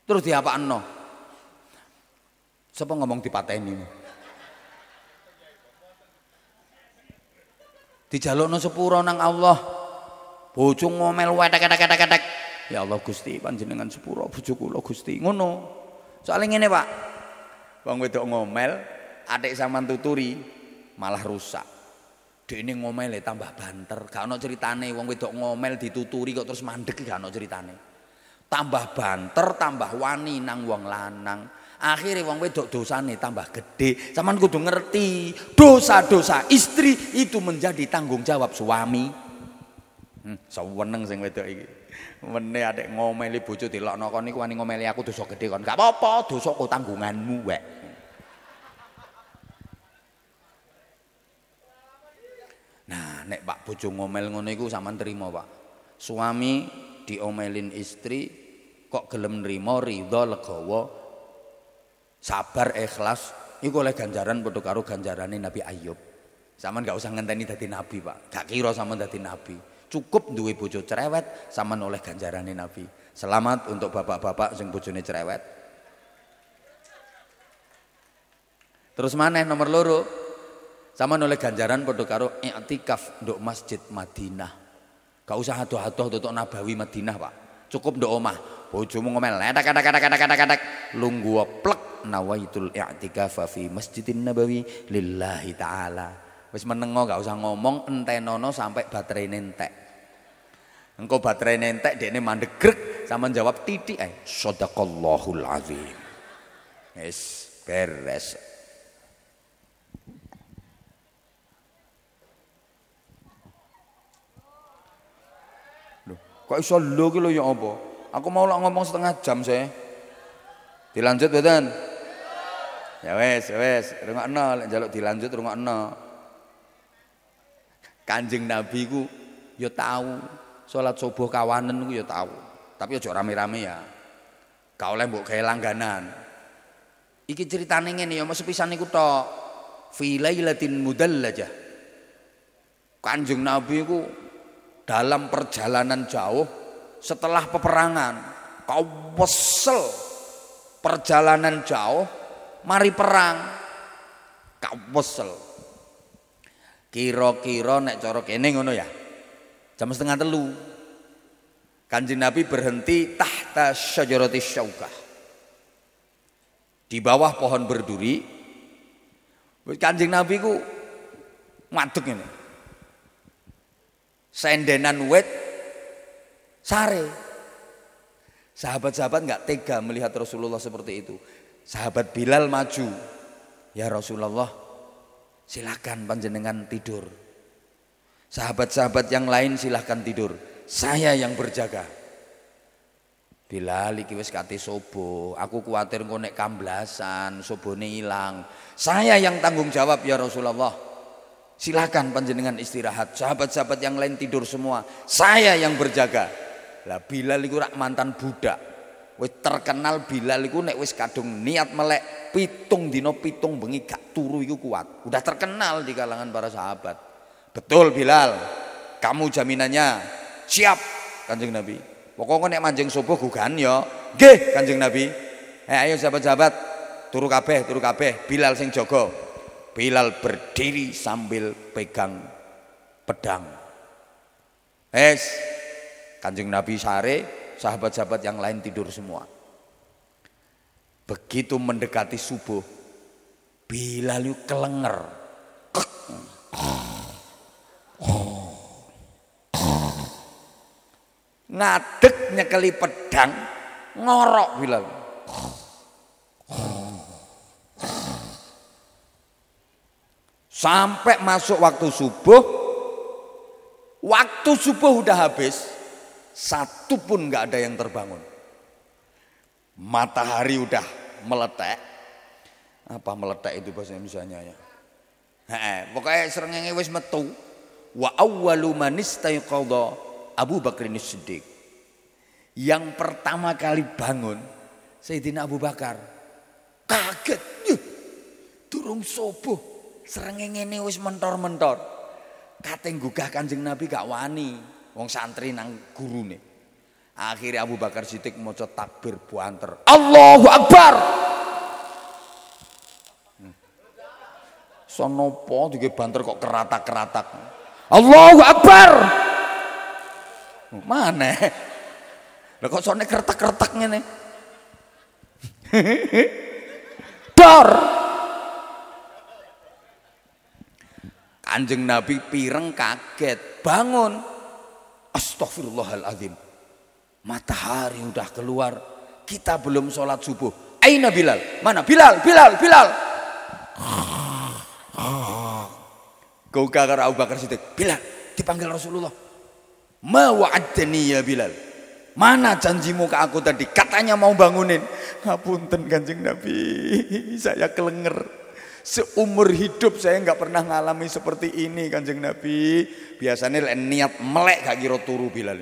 Terus no? Siapa ngomong di jalur No sepuro nang Allah. Bujung ngomel wetek-wetek-wetek. Ya Allah Gusti, panjenengan sepuro bojo Allah Gusti. Ngono. Soalnya ini Pak. bang wedok ngomel, adik saman tuturi malah rusak ini ngomel ya, tambah banter, gak ono ceritane wong wedok ngomel dituturi kok terus mandek gak ono ceritane. Tambah banter, tambah wani nang wong lanang. Akhirnya wong wedok dosa nih, tambah gede. Saman kudu ngerti, dosa-dosa istri itu menjadi tanggung jawab suami. Hmm, seweneng sing wedok iki. Wene adek ngomeli bojo dilokno kon niku wani ngomeli aku dosa gede kon. Gak apa-apa, dosa kok tanggunganmu Nah, nek Pak bojo ngomel ngono iku sampean terima, Pak. Suami diomelin istri kok gelem nrimo ridho legawa sabar ikhlas iku oleh ganjaran padha karo ganjarane Nabi Ayub. Sampean gak usah ngenteni dadi nabi, Pak. Gak kira sampean dadi nabi. Cukup duwe bojo cerewet sampean oleh ganjarane nabi. Selamat untuk bapak-bapak sing bojone cerewet. Terus mana nomor loro, sama oleh ganjaran padha karo i'tikaf untuk Masjid Madinah. Gak usah adoh-adoh untuk Nabawi Madinah, Pak. Cukup untuk omah. Bojomu ngomel letak kadak kadak kadak kadak lunggu plek nawaitul i'tikaf fi Masjidin Nabawi lillahi taala. Wis menengo gak usah ngomong nono sampai baterai nentek. engkau baterai nentek ini mandegrek sama jawab titik eh. Sadaqallahul azim. Yes, beres. Kok iso ki ya apa? Aku mau lak ngomong setengah jam saya. Dilanjut mboten? Ya wes, ya wes, rungokno lek njaluk dilanjut rungokno. Kanjeng Nabi ku ya tahu salat subuh kawanan ku ya tahu. Tapi aja rame-rame ya. Gak oleh mbok gawe langganan. Iki ceritane ngene ya, mesti pisan niku tok. Fi lailatin mudallajah. Kanjeng Nabi ku dalam perjalanan jauh setelah peperangan kau wesel perjalanan jauh mari perang kau wesel kira-kira nek cara kene ngono ya jam setengah telu kanjeng Nabi berhenti tahta syajarati syaukah di bawah pohon berduri kanjeng Nabi ku ngaduk ini sendenan wet sare. Sahabat-sahabat nggak tega melihat Rasulullah seperti itu. Sahabat Bilal maju. Ya Rasulullah, silahkan panjenengan tidur. Sahabat-sahabat yang lain silahkan tidur. Saya yang berjaga. Bilal iki wis kate sobo, aku kuatir ngonek kamblasan kamblasan, sobone hilang. Saya yang tanggung jawab ya Rasulullah. Silahkan panjenengan istirahat. Sahabat-sahabat yang lain tidur semua. Saya yang berjaga. Lah Bilal iku rak mantan budak. Wis terkenal bila iku nek wis kadung niat melek pitung dino pitung bengi gak turu iku kuat. Udah terkenal di kalangan para sahabat. Betul Bilal. Kamu jaminannya siap Kanjeng Nabi. Pokoknya nek manjing subuh gugan ya. Nggih Kanjeng Nabi. Eh ayo sahabat-sahabat turu kabeh, turu kabeh. Bilal sing jaga. Bilal berdiri sambil pegang pedang. Es, kanjeng Nabi sare, sahabat-sahabat yang lain tidur semua. Begitu mendekati subuh, Bilal itu kelenger. Ngadek kali pedang, ngorok Bilal. Sampai masuk waktu subuh, waktu subuh udah habis, satu pun nggak ada yang terbangun. Matahari udah meletek, apa meletek itu bahasa misalnya ya? pokoknya serengenge wis metu. Wa awwalu man Abu Abu ini Siddiq. Yang pertama kali bangun Sayyidina Abu Bakar. Kaget. Durung subuh serengeng ini wis mentor-mentor. Kateng gugah Kanjeng Nabi gak wani. Wong santri nang guru nih. Akhirnya Abu Bakar Siddiq mau takbir buanter. Allahu Akbar. Hmm. Sonopo juga banter kok keratak-keratak. Allahu Akbar. Mana? Lah kok sone keretak keretak ini? Dor. Kanjeng Nabi pireng kaget, bangun. Astagfirullahaladzim. Matahari udah keluar, kita belum sholat subuh. Aina Bilal, mana Bilal, Bilal, Bilal. Kau kagak Abu Bakar Siddiq, Bilal dipanggil Rasulullah. Ma ya Bilal. Mana janjimu ke aku tadi? Katanya mau bangunin. Ngapunten Kanjeng Nabi, saya kelenger. Seumur hidup saya nggak pernah ngalami seperti ini kanjeng Nabi. Biasanya niat melek gak kira turu bilal.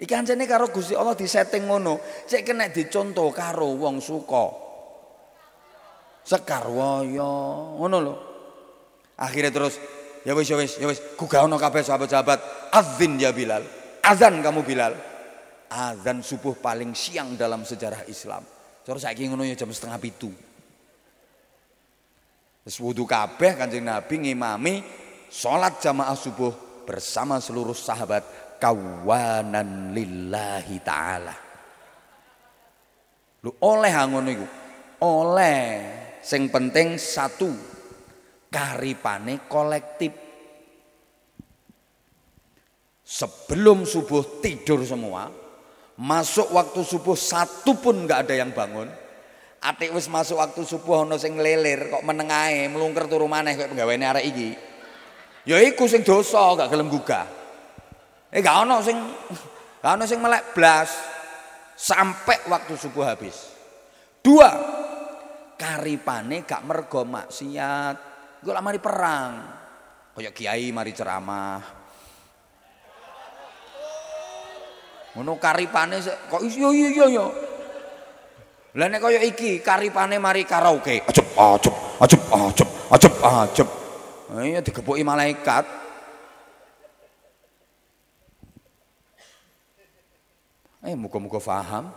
ikan sini karo Gusti Allah di setting ngono. Cek kena dicontoh karo wong suka. Sekarwaya ngono lho. Akhirnya terus ya wis ya wis ya wis ono kabeh sahabat-sahabat azin ya Bilal. Azan kamu Bilal. Azan subuh paling siang dalam sejarah Islam. Terus saiki ngono ya jam setengah itu Wis wudu kabeh Kanjeng Nabi ngimami salat jamaah subuh bersama seluruh sahabat kawanan lillahi taala. Lu oleh ngono iku. Oleh sing penting satu karipane kolektif. Sebelum subuh tidur semua, masuk waktu subuh satu pun nggak ada yang bangun Atik wis masuk waktu subuh ana sing kok menengae mlungker turu maneh kowe penggaweane arek iki. Ya iku sing dosa gak gelem gugah. Eh gak ana sing gak ana sing melek blas sampai waktu subuh habis. Dua, karipane gak mergo maksiat. Gue lama di perang. Kayak kiai mari ceramah, ngono karipane kok iya iya iya, iya. Lah nek kaya iki karipane mari karaoke, ajep ajep ajep ajep ajep ajep. Iya digepuki malaikat. Eh muga-muga paham.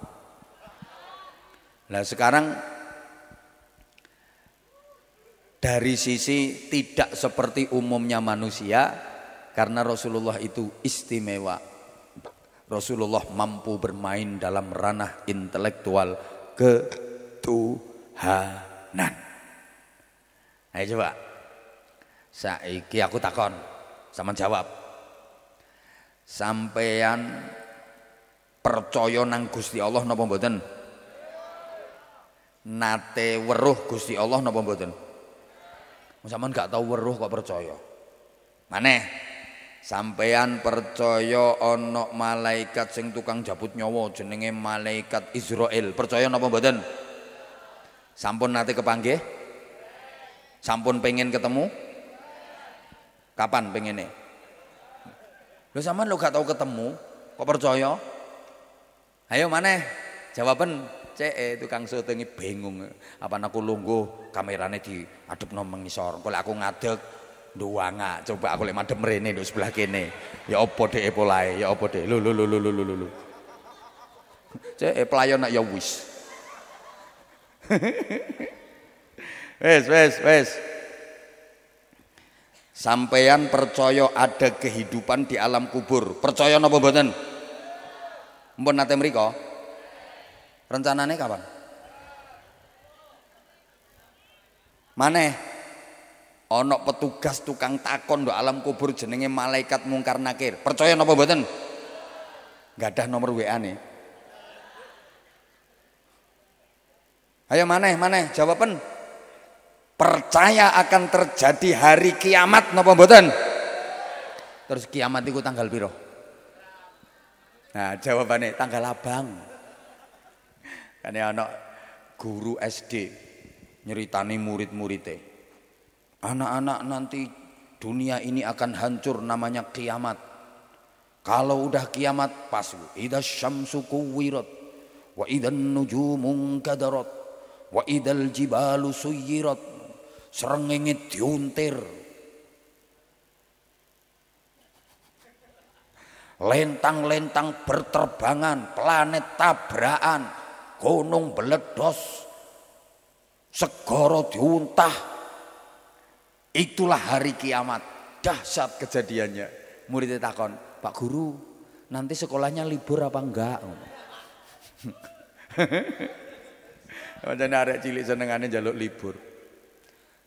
Nah sekarang dari sisi tidak seperti umumnya manusia karena Rasulullah itu istimewa. Rasulullah mampu bermain dalam ranah intelektual ketuhanan. Ayo coba. Saiki aku takon, sama jawab. Sampean percaya nang Gusti Allah napa mboten? Nate weruh Gusti Allah napa mboten? Sampeyan gak tau weruh kok percaya. Maneh Sampean percaya ana malaikat sing tukang jabut nyawa jenenge malaikat Israel. Percaya napa mboten? Sampun nate kepanggih? Sampun pengen ketemu? Kapan pengene? Lho sampean lo gak tau ketemu, kok percaya? Ayo maneh, jawaban cek eh, tukang soto ini bingung apa aku lungguh kamerane di adep no mengisor kalau aku ngadeg duwanga coba aku lek madem rene lho sebelah kene ya apa dhek polae ya apa dhek lho lho lho lho lho lho cek eh, pelayan nak ya wis wes wes wis sampeyan percaya ada kehidupan di alam kubur percaya napa mboten mpun nate mriku rencanane kapan maneh Ana petugas tukang takon ndok alam kubur jenenge malaikat mungkar nakir. Percaya napa mboten? ada nomor WA-ne. Ayo maneh, maneh jawaban. Percaya akan terjadi hari kiamat napa mboten? Terus kiamat itu tanggal piro? Nah, jawabannya tanggal abang. karena anak guru SD nyeritani murid-muridnya Anak-anak nanti dunia ini akan hancur namanya kiamat. Kalau udah kiamat pas idza syamsu kuwirat wa idzan nujumu kadarat wa idal jibalu suyirat serengenge diuntir. Lentang-lentang berterbangan, planet tabrakan, gunung beledos, segoro diuntah, Itulah hari kiamat. Dahsyat kejadiannya. Muridnya takon, Pak Guru, nanti sekolahnya libur apa enggak? Macam arek cilik senengannya jaluk libur.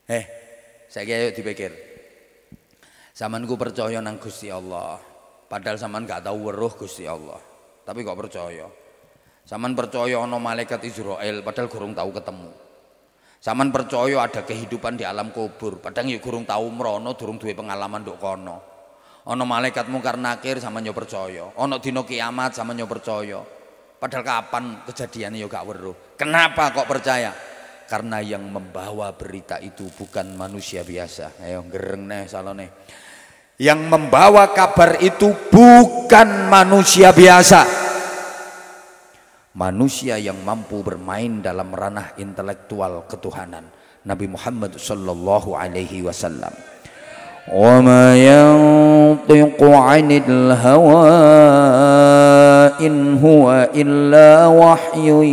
Eh, saya kira yuk saman ku percaya nang Gusti Allah. Padahal saman gak tahu weruh Gusti Allah. Tapi kok percaya. Saman percaya ono malaikat Israel padahal kurang tahu ketemu. Saman percaya ada kehidupan di alam kubur, padang yuk ya gurung tahu merono, durung duwe pengalaman dok kono. Ono malaikat mungkar nakir sama nyo percaya, ono dino kiamat sama nyo percaya. Padahal kapan kejadiannya yo gak weruh. Kenapa kok percaya? Karena yang membawa berita itu bukan manusia biasa. Ayo gereng nih salone. Yang membawa kabar itu bukan manusia biasa manusia yang mampu bermain dalam ranah intelektual ketuhanan Nabi Muhammad sallallahu alaihi wasallam wa ma yantiqu 'anil hawa in huwa illa wahyu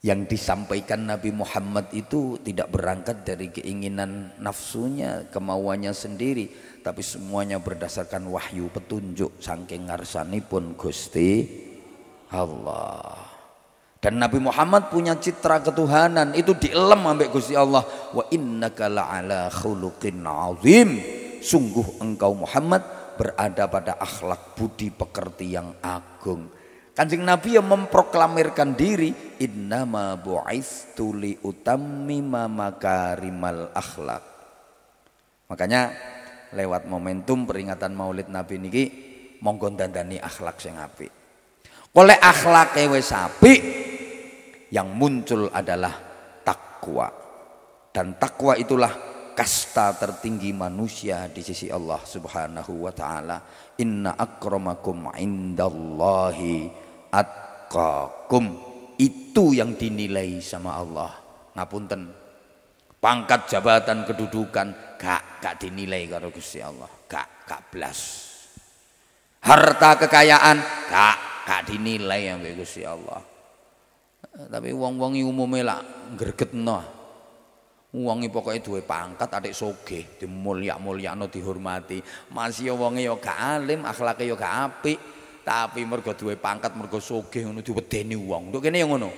yang disampaikan Nabi Muhammad itu tidak berangkat dari keinginan nafsunya, kemauannya sendiri, tapi semuanya berdasarkan wahyu petunjuk saking pun Gusti Allah. Dan Nabi Muhammad punya citra ketuhanan itu dielam ambek Gusti Allah wa innaka la'ala khuluqin azim. Sungguh engkau Muhammad berada pada akhlak budi pekerti yang agung. Kanjeng Nabi yang memproklamirkan diri innama tuli li utammima makarimal akhlak. Makanya lewat momentum peringatan Maulid Nabi niki monggo dandani akhlak sing apik. akhlak e wis apik yang muncul adalah takwa. Dan takwa itulah kasta tertinggi manusia di sisi Allah Subhanahu wa taala. Inna akramakum indallahi atqakum. Itu yang dinilai sama Allah. Ngapunten pangkat jabatan kedudukan gak gak dinilai karo Gusti Allah gak gak belas harta kekayaan gak gak dinilai yang Gusti Allah eh, tapi wong-wong umume lak gregetno Wonge pokoke duwe pangkat atik sogeh, dimulya no dihormati. Masih wong wonge ya gak alim, akhlake yo ya gak apik, tapi mergo duwe pangkat mergo sogeh ngono diwedeni wong. Nduk kene yang ngono.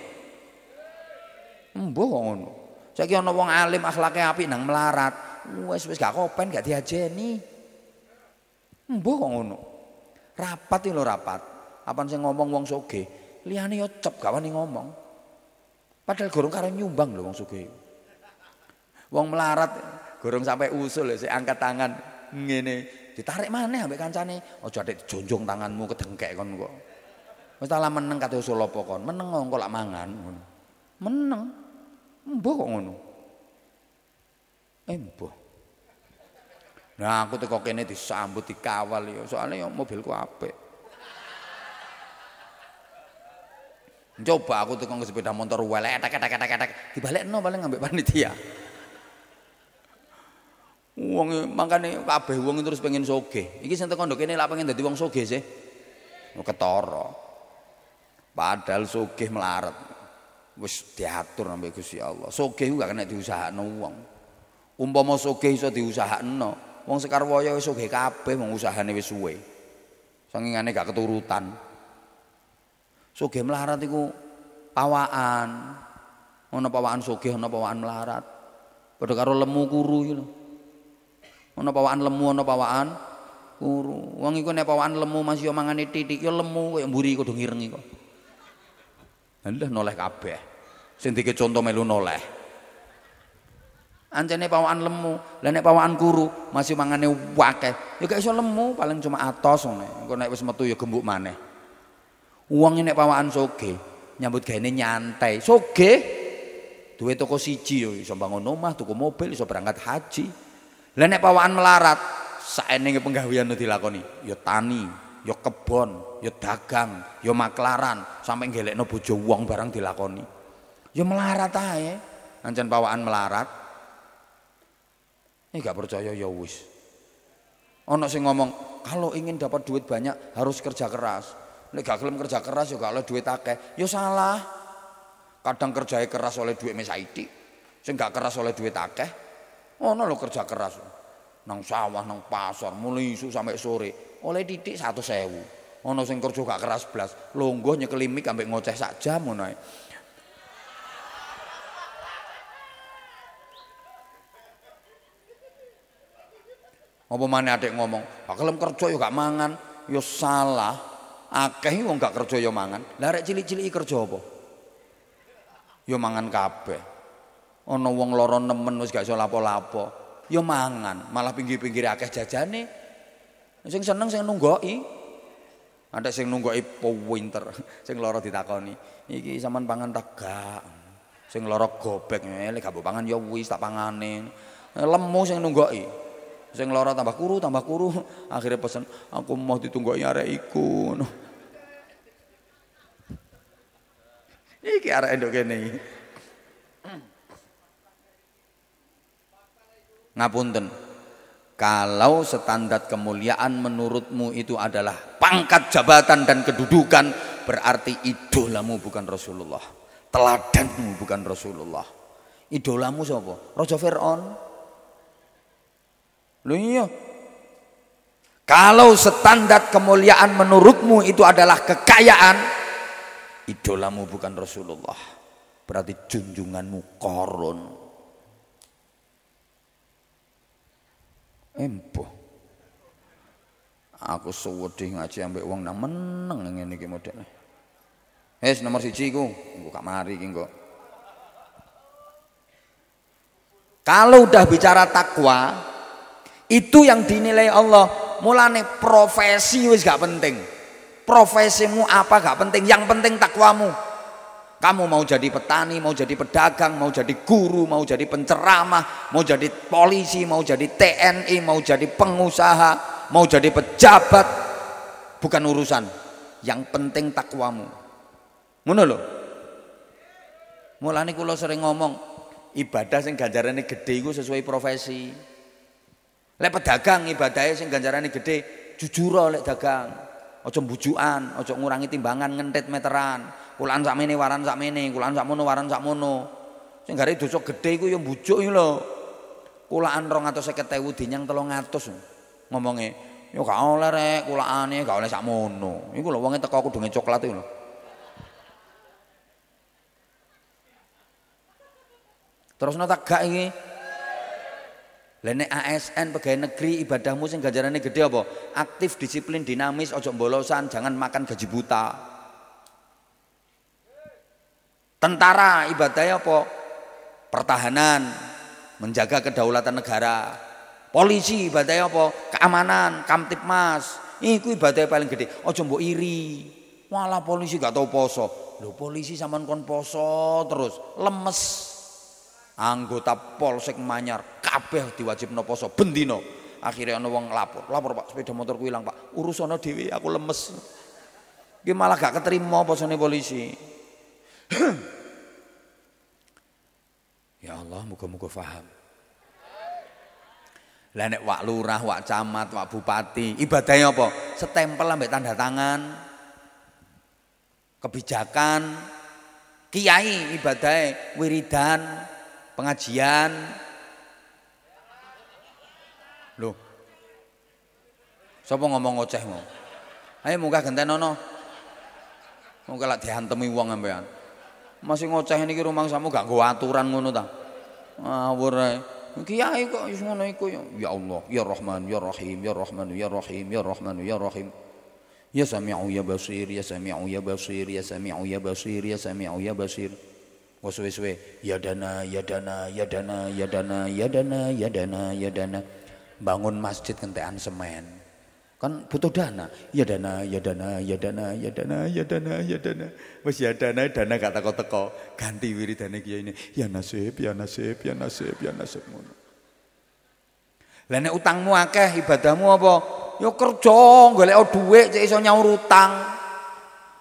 Mbuh kok ngono. Saiki ana wong alim akhlake apik nang melarat. Wes wes gak kopen gak diajeni. Mbuh kok ngono. Rapat lho rapat. Apaan sing ngomong wong sugih, liyane yo cep gak wani ngomong. Padahal gorong karo nyumbang lho wong sugih. Wong melarat gorong sampai usul si angkat tangan ngene ditarik mana, ambek kancane aja atik dijonjong tanganmu kedengkek kon kok. Wis meneng kate usul apa kon, meneng kok lak mangan Meneng. Mbah kok ngono. Eh mbah. Nah aku teko kene disambut dikawal ya soalnya ya mobilku apik. Coba aku ke sepeda motor welek tak tak tak tak dibalekno paling ngambil panitia. Wong e, makane kabeh wong terus pengen soge. Iki sing teko kene lak pengen dadi wong soge sih. Ketara. Padahal soge melarat wis diatur sampe Gusti Allah. Sugih juga gak kena diusahakno wong. Umpama sugih iso diusahakno, wong sekar waya wis sugih kabeh wong usahane wis suwe. Sangingane gak keturutan. Sugih melarat iku pawaan. Ana pawaan sugih, ana pawaan melarat. Padha karo lemu kuru iki lho. Ana pawaan lemu, ana pawaan kuru. Wong iku nek pawaan lemu masih yo mangane titik yo ya lemu koyo mburi kudu ngirengi kok. Lha noleh kabeh sing dike contoh melu noleh anjane pawaan lemu lah nek pawakan kuru masih mangane wakeh ya gak iso lemu paling cuma atos ngene engko nek wis metu ya gembuk maneh wong nek pawaan soge nyambut gaene nyantai soge duwe toko siji yo iso bangun omah tuku mobil iso berangkat haji lah nek pawakan melarat saenenge penggawean dilakoni ya tani ya kebon ya dagang ya maklaran sampe ngelekno bojo wong barang dilakoni Ya melarat aye, Ancen bawaan melarat. Ini gak percaya ya wis. Ono sing ngomong, kalau ingin dapat duit banyak harus kerja keras. Nek gak gelem kerja keras ya gak oleh duit akeh. Ya salah. Kadang kerja keras oleh duit mesaiti. sithik. Sing gak keras oleh duit akeh. Ono lo kerja keras. Nang sawah, nang pasar, mulai isu sampai sore. Oleh titik satu sewu. Ono sing kerja gak keras blas lungguh nyekeli ambek ngoceh sak jam Apa mana adik ngomong, Pak kalau kerja yo ya gak mangan, yo ya salah. Akeh wong gak kerja yo ya mangan. Lah cilik-cilik kerja apa? Yo mangan kabeh. Ana wong loro nemen wis gak iso lapo-lapo, yo mangan, malah pinggir-pinggir akeh jajane. Sing seneng sing nunggoki. Ada sing nunggoki winter, sing lara ditakoni, iki sampean pangan tak gak? Sing lara gobek, lek gak pangan yo wis tak pangane. Lemu sing nunggoki. Saya ngelora tambah kuru, tambah kuru. Akhirnya pesan, aku mau ditunggu arek iku. Iki arek endok kene Ngapunten. Kalau standar kemuliaan menurutmu itu adalah pangkat jabatan dan kedudukan, berarti idolamu bukan Rasulullah. Teladanmu bukan Rasulullah. Idolamu siapa? Rasul Fir'aun. Lu iya. Kalau standar kemuliaan menurutmu itu adalah kekayaan, idolamu bukan Rasulullah. Berarti junjunganmu korun. Empuh. Aku suwedhi ngaji ambek uang nang meneng ngene iki modele. Wis nomor siji iku, engko mari iki engko. Kalau udah bicara takwa, itu yang dinilai Allah. Mulane profesi wis gak penting. Profesimu apa gak penting, yang penting takwamu. Kamu mau jadi petani, mau jadi pedagang, mau jadi guru, mau jadi penceramah, mau jadi polisi, mau jadi TNI, mau jadi pengusaha, mau jadi pejabat, bukan urusan. Yang penting takwamu. Ngono lho. Mulane kula sering ngomong, ibadah sing ganjarane gedhe iku sesuai profesi. Lek pedagang ibadahnya sing ganjarane gede, jujur lek dagang. ojo bujuan ojo ngurangi timbangan ngentit meteran. Kulaan mene waran sakmene, kulaan mono waran mono Sing gare dosa gede iku yo ya mbujuk iki lho. Kulaan 250.000 dinyang 300. Ngomongnya, ya gak oleh rek kulaane, gak oleh sakmono. Iku lho wonge teko kudunge coklat iku lho. Terus no gak iki Lene ASN pegawai negeri ibadahmu sing ganjarannya gede apa? Aktif, disiplin, dinamis, ojo bolosan, jangan makan gaji buta. Tentara ibadahnya apa? Pertahanan, menjaga kedaulatan negara. Polisi ibadahnya apa? Keamanan, kamtipmas. Iku ibadah paling gede. Ojo mbok iri. Malah polisi gak tau poso. Loh polisi sama kon poso terus lemes anggota polsek manyar kabeh diwajib noposo bendino akhirnya ono wong lapor lapor Pak sepeda motor ku hilang Pak urus ono dewi aku lemes gimana malah gak keterima posone polisi Ya Allah muka muka faham lainnya wak lurah, wak camat, wak bupati, ibadahnya apa? Setempel ambek tanda tangan. Kebijakan kiai ibadahnya wiridan, pengajian. Loh. Sapa ngomong ngocehmu? Ayo muka munggah gentenono. muka lak dihantemi uang sampean. Masih ngoceh niki rumangsamu gak gua aturan ngono ta. Ngawur ae. Kiai kok wis ngono iku ya. Ya Allah, ya Rahman, ya Rahim, ya Rahman, ya Rahim, ya Rahman, ya Rahim. Ya Sami'u ya Basir, ya Sami'u ya Basir, ya Sami'u ya Basir, ya Sami'u ya Basir. Ya Nggak suwe-suwe. Ya dana, ya dana, ya dana, ya dana, ya dana, ya dana, ya dana. Bangun masjid kentean semen. Kan butuh dana. Ya dana, ya dana, ya dana, ya dana, ya dana, ya dana. Mas ya dana, dana gak teko-teko. Ganti wiridane kia ini. Ya nasib, ya nasib, ya nasib, ya nasib Lainnya utangmu akeh, ibadahmu apa? Ya kerja, golek duit jadi iso nyaur utang.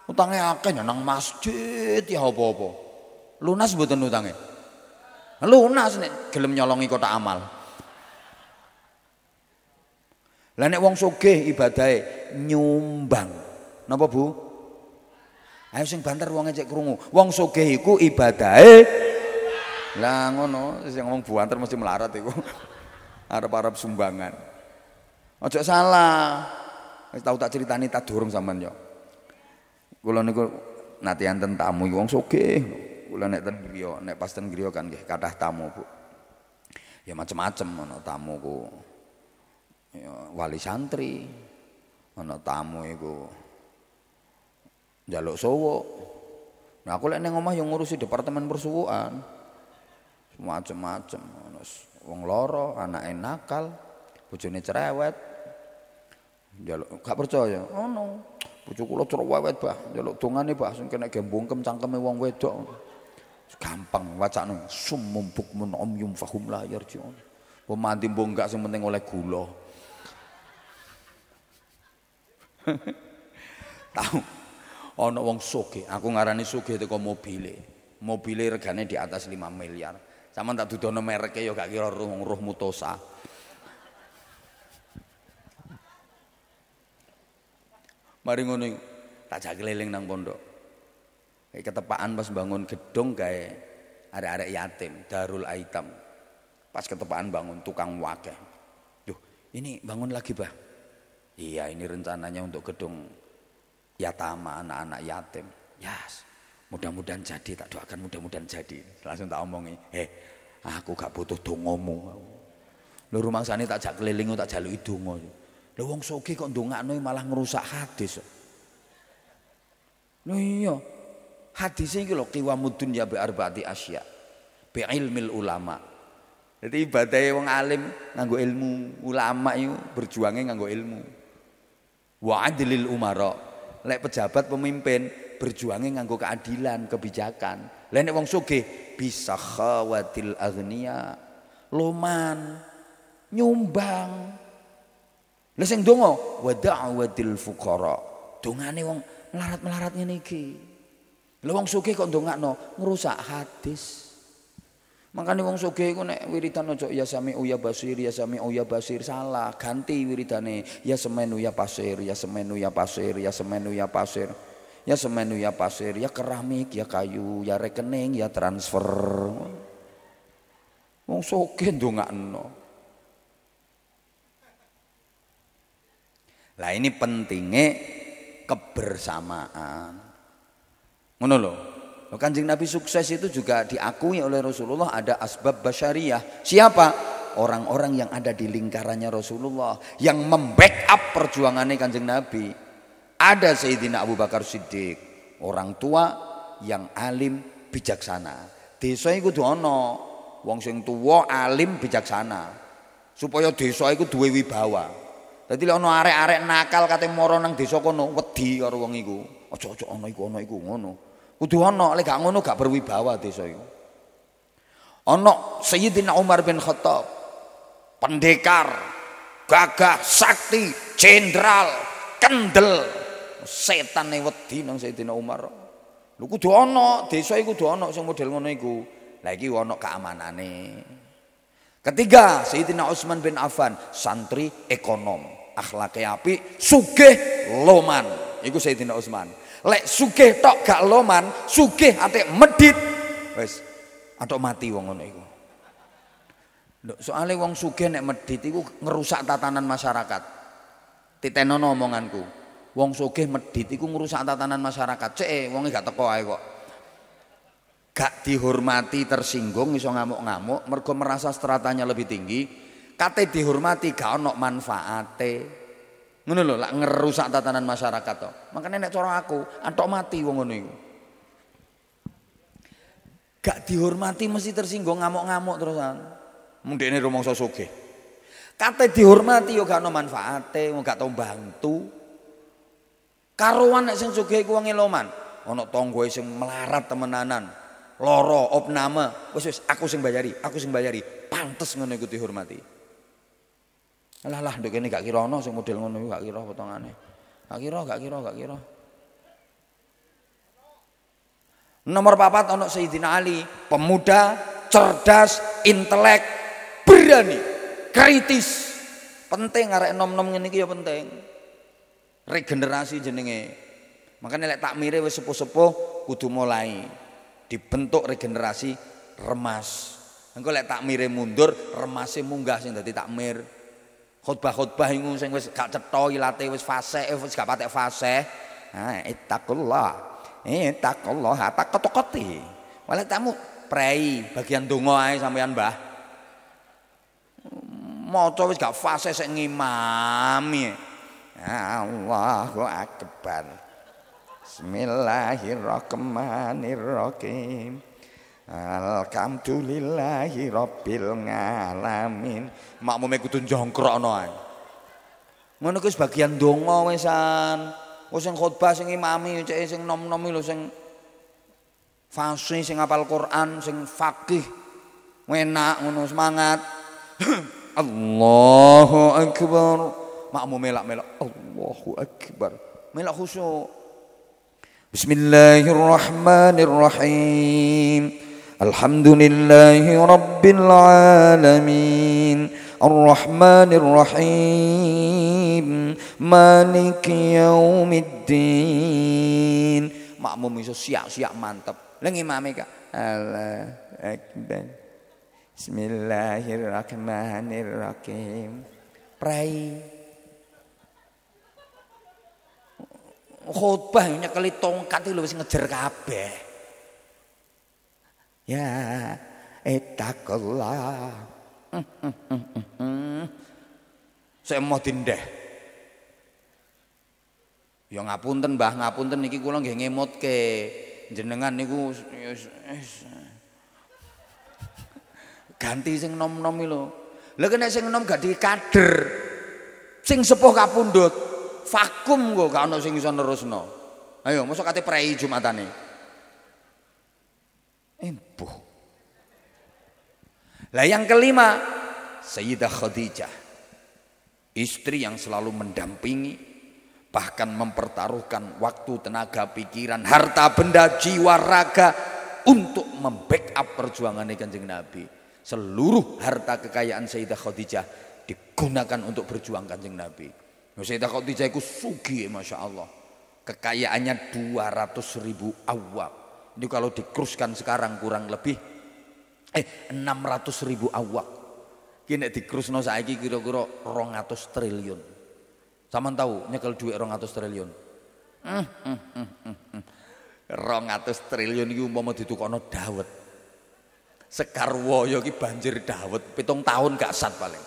utangnya akeh nang masjid ya apa-apa. Lunas mboten utangnya, Lunas nih, gelem nyolongi kota amal. Lah nek wong sugih ibadahe nyumbang. Napa Bu? Ayo sing banter wong cek krungu. Wong sugih iku ibadahe Lah ngono, sing ngomong buanter mesti melarat iku. Arep-arep sumbangan. Ojo salah. Wis tau tak ceritani tak durung sampean yo. Kula niku nate enten tamu wong sugih kula nek ten griya, nek pas ten griya kan nggih kathah tamu, Bu. Ya macam-macam ana tamu ku ya, wali santri, ana tamu iku njaluk sowo. Nah aku lek ning omah yang ngurusi departemen persuwuan. Macam-macam ana wong loro, anake nakal, bojone cerewet. Njaluk gak percaya. Ono. Oh, no. Bojo kula cerewet, Bah. Njaluk dongane, Bah, sing kena gembungkem cangkeme wong wedok. Gampang wacane summum bukmun umyum fahum la yarjiun. Wong mati mbok enggak sing penting oleh gula. Tahu ana wong soge, aku ngarani soge teko mobile. Mobile regane di atas 5 miliar. Sama tak dudono mereke ya gak kira roh roh mutosa. Mari ngono tak jak keliling nang pondok kayak ketepaan pas bangun gedung kayak arek-arek yatim darul aitam pas ketepaan bangun tukang wakil. duh ini bangun lagi bah iya ini rencananya untuk gedung yatama anak-anak yatim yes mudah-mudahan jadi tak doakan mudah-mudahan jadi langsung tak omongi eh aku gak butuh dongomu lu rumah sana tak jak keliling tak itu dongo lu wong soki kok dongak malah ngerusak hadis lu iya Hadisnya ini loh qiwamud dunya bi arbaati asya. Bi ilmil ulama. Jadi ibadahnya wong alim nganggo ilmu, ulama itu berjuangnya nganggo ilmu. Wa adilil umara. Lek pejabat pemimpin berjuangnya nganggo keadilan, kebijakan. Lek nek wong bisa khawatil agnia. Loman nyumbang. Lah sing donga wa da'watil fuqara. Dongane wong melarat melaratnya niki. Lha wong sugih kok ndongakno ngerusak hadis. Makanya wong sugih iku nek wiridan ojo ya sami uya basir ya sami uya basir salah, ganti wiridane ya semenu ya pasir ya semenu ya pasir ya semenu ya pasir. Ya semenu ya pasir, ya keramik, ya kayu, ya rekening, ya transfer. Wong sugih ndongakno. Lah ini pentingnya kebersamaan. Ngono loh. Kanjeng Nabi sukses itu juga diakui oleh Rasulullah ada asbab basyariah. Siapa? Orang-orang yang ada di lingkarannya Rasulullah yang membackup perjuangannya Kanjeng Nabi. Ada Sayyidina Abu Bakar Siddiq, orang tua yang alim bijaksana. Desa iku dono wong sing tuwa alim bijaksana. Supaya desa iku duwe wibawa. Dadi lek ana arek-arek nakal kate moronang nang desa kono wedi karo wong iku. Aja-aja ana iku ana iku ngono. Kudu ana lek gak ngono gak berwibawa desa iku. Ana Sayyidina Umar bin Khattab, pendekar, gagah, sakti, jenderal, kendel. setan wedi nang Sayyidina Umar. Lho kudu ana, desa iku kudu ana sing model ngono iku. Lah iki keamanane. Ketiga, Sayyidina Utsman bin Affan, santri ekonom, akhlaknya api, sugih, loman. Iku Sayyidina Utsman. Lek sugih tok gak loman, sugih atik medit. Wis atok mati wong ngono iku. soalnya wong sugih nek medit iku ngerusak tatanan masyarakat. Titenono omonganku. Wong sugih medit iku ngerusak tatanan masyarakat. Cek eh, wong gak teko ae kok. Gak dihormati tersinggung iso ngamuk-ngamuk mergo merasa stratanya lebih tinggi. Kate dihormati gak ono manfaate. Ngono lho, lak ngerusak tatanan masyarakat to. Makane nek cara aku, antok mati wong ngono iku. Gak dihormati mesti tersinggung ngamuk-ngamuk terusan. Mung dekne rumangsa sugih. Kate dihormati yo gak ono manfaate, wong gak tau bantu. Karuan nek sing sugih iku wong eloman. Ana tanggae sing melarat temenanan. Loro opname, wis wis aku sing bayari, aku sing bayari. Pantes ngono iku dihormati. Alah lah ndek kene gak kirono sing model ngono gak kira potongane. Gak kira, gak kira, gak kira. Nomor papat ono Sayyidina Ali, pemuda, cerdas, intelek, berani, kritis. Penting arek nom-nom ngene iki ya penting. Regenerasi jenenge. Makanya lek takmire wis sepuh-sepuh kudu mulai dibentuk regenerasi remas. Engko lek takmire mundur, remase munggah sing dadi takmir. Khotbah-khotbah iku sing wis gak cetha ilate wis fase eh, wis gak patek fase. Ha, ittaqullah. Eh, ittaqullah tak ketokoti. Oleh tamu prei bagian donga ae sampean Mbah. Maca wis gak fase sik ngimami. Ya Allahu akbar. Bismillahirrahmanirrahim. Alhamdulillahi rabbil alamin. Makmume kudu jongkrokno ae. Ngono kuwi bagian donga wesan. Wis sing khotbah sing imami cek sing nom-nom lho sing fasih sing hafal Quran sing faqih. Enak ngono semangat. Allahu akbar. Makmume lak melok Allahu akbar. Melok khusyuk. Bismillahirrahmanirrahim. الحمد لله رب العالمين الرحمن الرحيم مالك يوم الدين makmum iso siak-siak mantep leng imame Kak Allah akbar Bismillahirrahmanirrahim prai khotbah nyekeli tongkat lho wis ngejar kabeh Ya ittaqullah. Saya mau tindeh. Ya ngapunten Mbah, ngapunten niki kula nggih ngemotke. Jenengan niku ganti sing nom-nom iki lho. Lha kene sing nom gak dikader. Sing sepuh kapundhut. Vakum kok gak ono sing iso nerusno. Ayo, mosok kate prei Jumatane. Lah yang kelima, Sayyidah Khadijah. Istri yang selalu mendampingi, bahkan mempertaruhkan waktu, tenaga, pikiran, harta, benda, jiwa, raga untuk membackup perjuangan Kanjeng Nabi. Seluruh harta kekayaan Sayyidah Khadijah digunakan untuk berjuang Kanjeng Nabi. Nah, Sayyidah Khadijah itu sugi, Masya Allah. Kekayaannya 200 ribu awab. Ini kalau dikruskan sekarang kurang lebih eh 600 ribu awak kini di krusno saiki kira-kira 200 triliun sama tahu nyekel duit 200 triliun hmm, hmm, hmm, rongatus triliun itu mau ditukokno dawet sekarwo yogi banjir dawet pitung tahun gak sat paling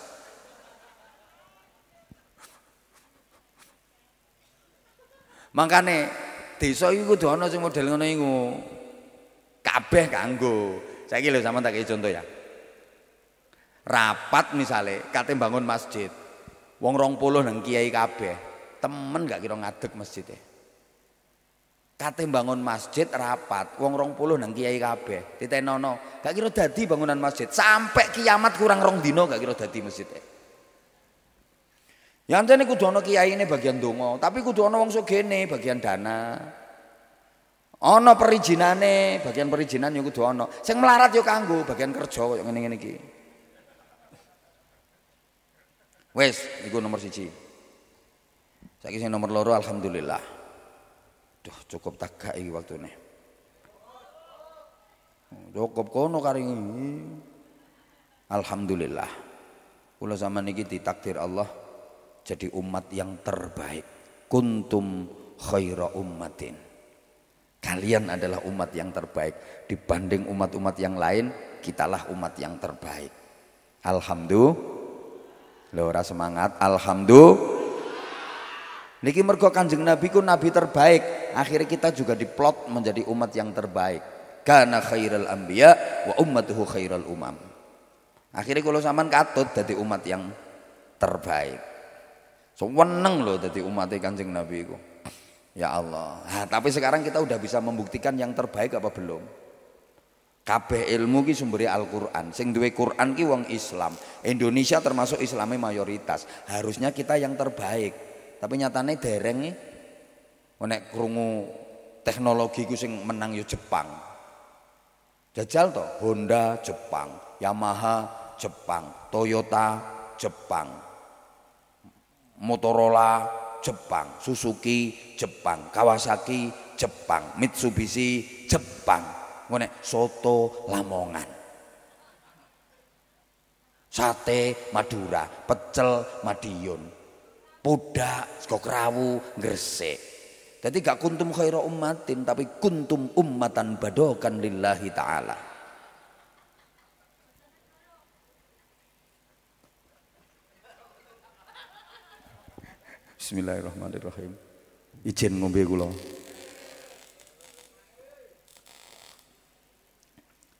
makane desa itu kudu ana sing model ngono iku kabeh kanggo saya kira sama tak kayak contoh ya. Rapat misalnya, kate bangun masjid. Wong rong puluh neng kiai kabeh, temen gak kira ngadeg masjidnya. Kate bangun masjid rapat, wong rong puluh neng kiai kabeh. nono gak kira dadi bangunan masjid. Sampai kiamat kurang rong dino gak kira dadi masjidnya. Yang jane kudono kiai ini bagian donga, tapi kudono wong sugene bagian dana. Ono perizinane, bagian perizinan yo kudu Siang Sing melarat yuk kanggo bagian kerja yang ini niki. Wes, iku nomor siji. saya sing nomor loro alhamdulillah. Duh, cukup tagak waktu waktune. Cukup kono karing Alhamdulillah. Kula sama niki ditakdir Allah jadi umat yang terbaik. Kuntum khaira ummatin. Kalian adalah umat yang terbaik. Dibanding umat-umat yang lain, kitalah umat yang terbaik. Alhamdulillah. Lora semangat. Alhamdulillah. Niki mergo kanjeng Nabi ku Nabi terbaik. Akhirnya kita juga diplot menjadi umat yang terbaik. Karena khairul anbiya wa ummatuhu khairul umam. Akhirnya kalau zaman katut jadi umat yang terbaik. So, weneng loh jadi umatnya kanjeng Nabi ku. Ya Allah. Nah, tapi sekarang kita udah bisa membuktikan yang terbaik apa belum? Kabeh ilmu ki sumberi Al-Qur'an. Sing duwe Qur'an ki wong Islam. Indonesia termasuk Islamnya mayoritas. Harusnya kita yang terbaik. Tapi nyatane dereng oh, nek kerungu teknologi ku sing menang yo Jepang. Jajal to, Honda Jepang, Yamaha Jepang, Toyota Jepang, Motorola Jepang, Suzuki Jepang, Kawasaki Jepang, Mitsubishi Jepang. Ngene soto Lamongan. Sate Madura, pecel Madiun. Puda saka Krawu Gresik. Dadi gak kuntum khaira ummatin tapi kuntum ummatan badokan lillahi taala. Bismillahirrahmanirrahim. Izin ngombe kula.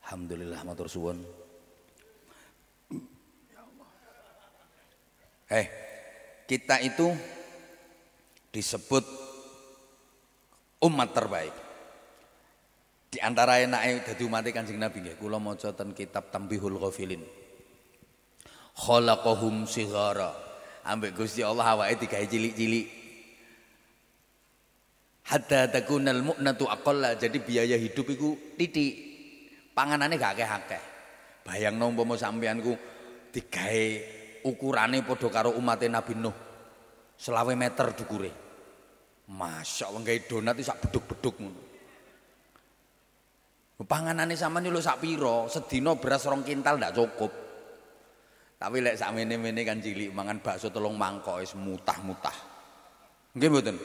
Alhamdulillah matur suwun. Eh, kita itu disebut umat terbaik. Di antara enake dadi umat e Kanjeng Nabi nggih, kula maca ten kitab Tambihul Ghafilin. Khalaqahum sigara ambek Gusti Allah awake digawe cilik-cilik hatta takunal mu'natu aqalla jadi biaya hidup iku titik panganane gak akeh-akeh bayang nompo sampean sampeanku digawe ukurane padha karo umat Nabi Nuh selawe meter dukure Masya Allah gawe donat itu sak beduk-beduk ngono panganane sampean lho sak piro sedina beras rong kintal ndak cukup tapi lek sakmene-mene kan cilik mangan bakso telung mangkok wis mutah-mutah. Nggih mboten?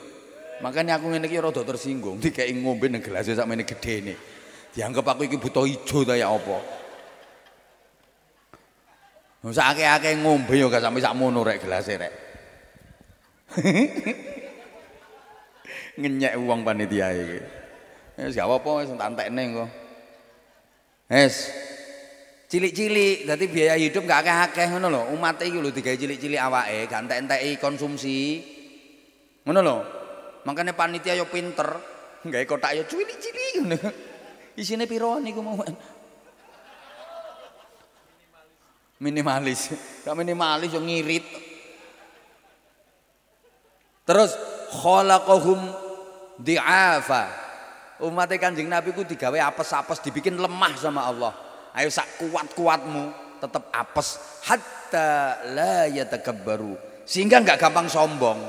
Makanya aku ngene iki rada tersinggung dikeki ngombe nang gelase sakmene gedene. Dianggap aku iki buta ijo ta ya apa? ake ake akeh ngombe ya gak sampe sakmono rek gelase rek. Ngenyek uang panitia iki. Wis gak apa-apa wis entekne engko. Wis. Yes cilik-cilik dadi biaya hidup gak akeh-akeh ngono lho umat iki lho digawe cilik-cilik awake gak entek konsumsi ngono lho makane panitia yo pinter gawe kotak yo cilik-cilik ngono isine piro niku mau minimalis gak minimalis yo ngirit terus khalaqahum di'afa umat kanjeng nabi ku digawe apa apes dibikin lemah sama Allah ayo sak kuat-kuatmu tetap apes hatta la yatakabbaru sehingga nggak gampang sombong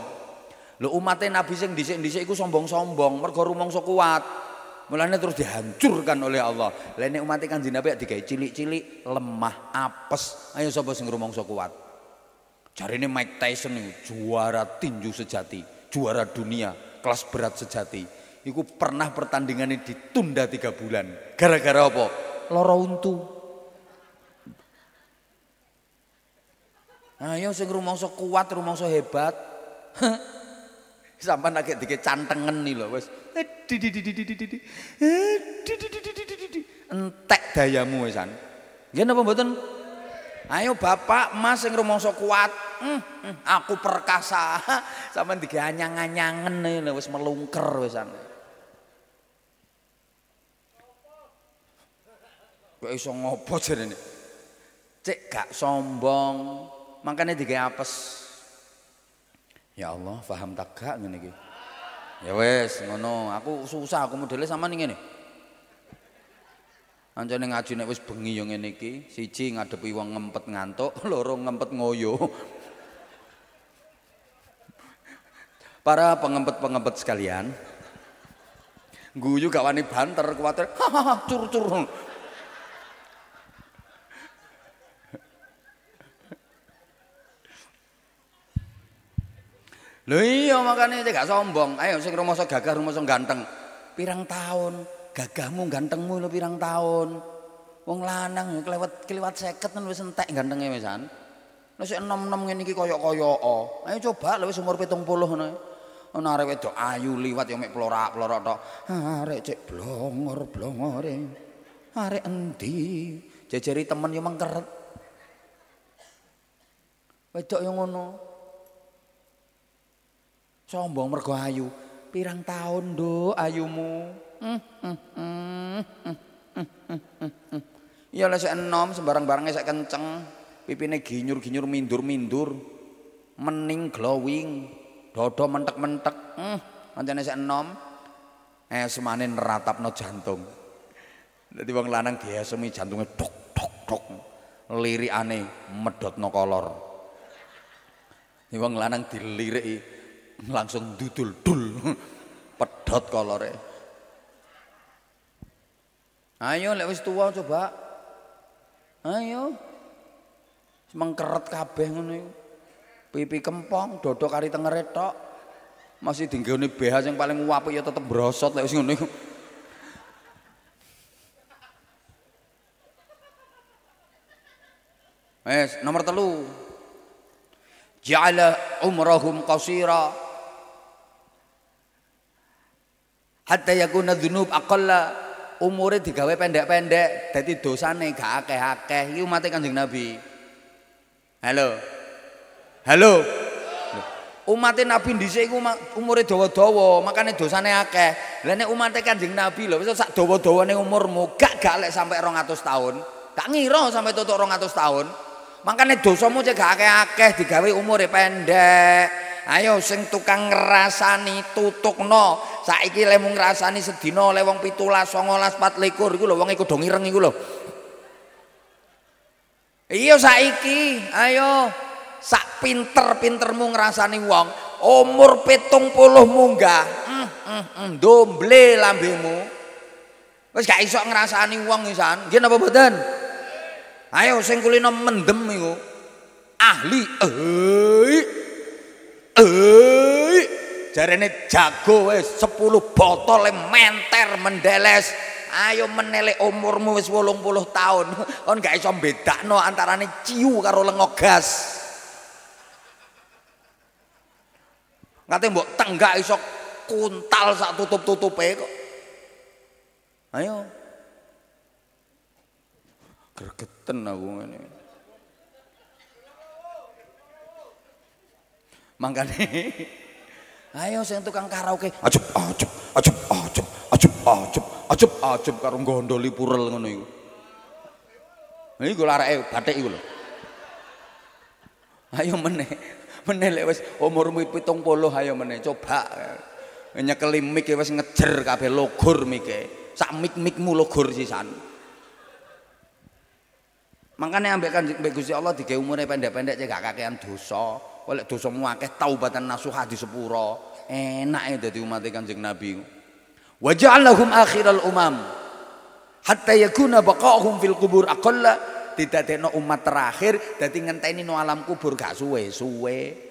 lo umatnya nabi sing dhisik-dhisik iku sombong-sombong mergo sok kuat mulanya terus dihancurkan oleh Allah lainnya umatnya kan nabi digawe cilik-cilik lemah apes ayo sobat sing sok kuat cari ini Mike Tyson nih, juara tinju sejati juara dunia kelas berat sejati Iku pernah pertandingannya ditunda tiga bulan. Gara-gara apa? loro untu. Ayo sing rumangsa kuat, rumangsa hebat. Sampai lagi dike cantengen nih di di Entek dayamu wesan Nggih napa mboten? Ayo bapak, mas sing rumangsa kuat. Hmm, aku perkasa. Sampai dike anyang-anyangen lo wes melungker wisan. Kok iso ngopo jarene? Cek gak sombong, makanya digawe apes. Ya Allah, paham tak gak ngene iki? Ya wes ngono, aku susah aku modele sama ning ngene. Anjane ngaji nek wis bengi ya ngene iki, siji ngadepi wong ngempet ngantuk, loro ngempet ngoyo. Para pengempet-pengempet sekalian, guyu gak wani banter kuwatir, cur-cur. Lho iya makane gak sombong. Ayo sing rumoso gagah rumoso ganteng. Pirang tahun gagahmu gantengmu lho pirang tahun. Wong lanang kelewat kelewat 50 kan wis entek gantenge wisan. Nek sik enom-enom ngene iki koyok-koyoko. Ayo coba lho wis umur 70 ngono. Ana arek wedok ayu liwat ya mek plorak-plorok tok. Arek cek blongor-blongore. Arek endi? Jejeri temen yo ya mangkeret Wedok yo ya ngono. Sombong mergo ayu. Pirang tahun do ayumu. ya lah saya enom sembarang-barangnya saya kenceng. pipi Pipine ginyur-ginyur mindur-mindur. Mening glowing. Dodo mentek-mentek. macam saya enom. Eh semanin ratap no jantung. jadi bang lanang dia diesemi jantungnya dok dok dok. medot no kolor. bang lanang dilirik langsung dudul dul pedot kolore ayo lek wis tuwa coba ayo mengkeret kabeh ngono pipi kempong dodok kari tengere tok masih dinggone BH yang paling apik ya tetep brosot lek wis ngono iku nomor telu. Ja'ala umrahum qasira hatta yakuna dzunub aqalla umure digawe pendek-pendek dadi dosane gak akeh-akeh iki umat Kanjeng Nabi halo halo Umate Nabi dhisik iku umure dawa-dawa, makane dosane akeh. Lah nek umate Kanjeng Nabi lho, wis sak dawa-dawane umurmu gak gak lek sampe 200 tahun. Gak ngira sampe tutuk 200 tahun. Makane dosamu cek gak akeh-akeh digawe umure pendek. ayo sing tukang ngrasani tutukno saiki le mung ngrasani sedina le wong 17 19 24 iku lho wong iku dong ireng iku lho iya saiki ayo sak pinter-pintermu ngrasani wong umur 70 munggah hmm hmm ndomble hmm, lambemu wis gak iso ngrasani wong isan nggih napa mboten ayo sing kulino mendem iku ahli -e. Eh, jarene jago wis 10 botol menter mendeles. Ayo menele umurmu wis 80 tahun. Kon gak iso bedakno antarane ciu karo lengo gas. Ngate mbok tenggak iso kuntal sak tutup-tutupe kok. Ayo. Gregeten aku ngene. Mangkane ayo sing tukang karaoke ajep ajep ajep ajep ajep ajep ajep ajep karo gondoli purel ngono iku. gula larake bathik iku lho. Ayo meneh. Meneh lek wis umurmu 70 ayo meneh coba. Nyekeli mik e wis ngejer kabeh logor mike. Sak mik-mikmu logor sisan. Makanya ambek kan Gusti Allah digawe umure pendek-pendek cek gak kakean dosa. Oleh dosa akeh taubatan nasuha di sepura. ya dari umat e Kanjeng Nabi. Wa akhiral umam hatta yakuna baqa'uhum fil kubur akolla tidak ada umat terakhir dadi ngenteni no alam kubur gak suwe-suwe.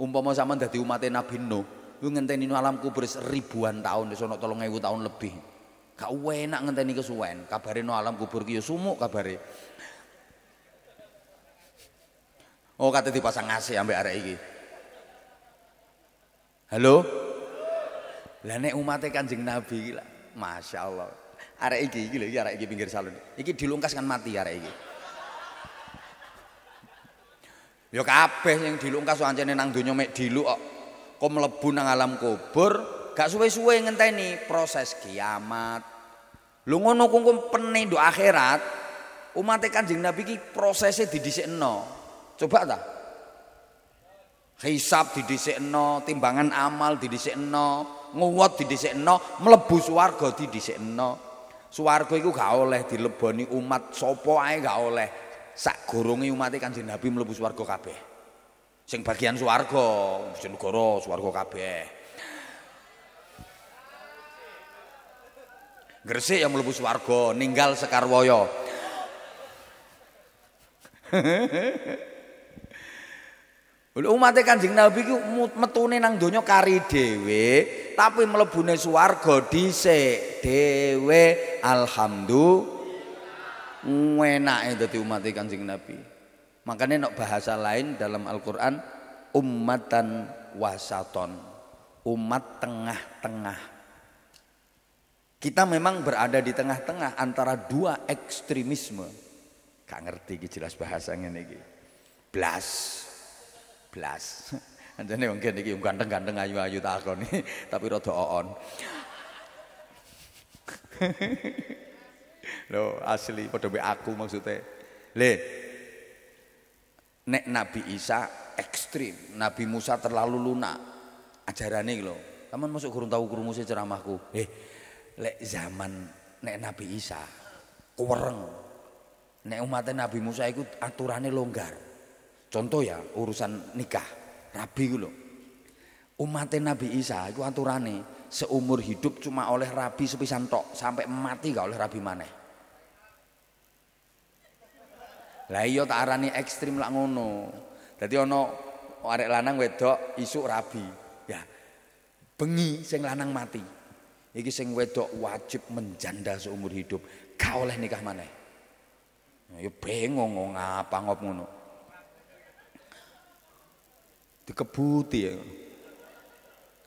Umpama sama dari umat Nabi no ngenteni no alam kubur ribuan tahun, iso tolong 3000 tahun lebih. Gak enak ngenteni kesuwen. kabarin no alam kubur ki sumuk kabarin Oh kata dipasang AC ambek arah ini. Halo? Lah nek umate Kanjeng Nabi lah, Masya Allah, iki gila, gila iki pinggir salon. Iki dilungkas kan mati arah ini. Yo ya kabeh yang dilungkas ancene nang donya mek dilu kok. Kok mlebu nang alam kubur, gak suwe-suwe ngenteni proses kiamat. Lu ngono kungkum akhirat, umat Kanjeng Nabi ki prosese didhisikno. Coba ta? Hisab eno, timbangan amal di nguwot di dhisik eno, mlebu swarga eno. Swarga iku gak oleh dileboni umat sapa ae gak oleh. Sak umat kan Kanjeng Nabi mlebu swarga kabeh. Sing bagian swarga, negara swarga kabeh. Gresik yang mlebu swarga, ninggal Sekarwoyo. Umat Kanjeng Nabi itu metune nang donya kari dewe tapi mlebune swarga dice dhewe. Alhamdulillah. itu dadi umat Kanjeng Nabi. Makanya nek bahasa lain dalam Al-Qur'an ummatan wasaton. Umat tengah-tengah. Kita memang berada di tengah-tengah antara dua ekstremisme. Gak ngerti jelas bahasanya niki. Blas blas. Anjene wong kene iki ganteng-ganteng ayu-ayu takoni, tapi rada oon. Loh, asli padha mbek aku maksudnya. Le. Nek Nabi Isa ekstrim, Nabi Musa terlalu lunak. Ajarane iki lho. Taman masuk kurang tahu krungu ceramahku. Eh, lek zaman nek Nabi Isa kuwereng. Nek umatnya Nabi Musa itu aturannya longgar. Contoh ya urusan nikah, rabi itu loh Umat Nabi Isa itu aturannya seumur hidup cuma oleh rabi sepisan tok sampai mati gak oleh rabi mana? Lah iya tak arani ekstrim lah ngono. Jadi ono arek lanang wedok isu rabi. Ya. Bengi sing lanang mati. Iki sing wedok wajib menjanda seumur hidup. Gak oleh nikah mana? Nah, ya bengong ngapa ngop ngono dikebuti ya.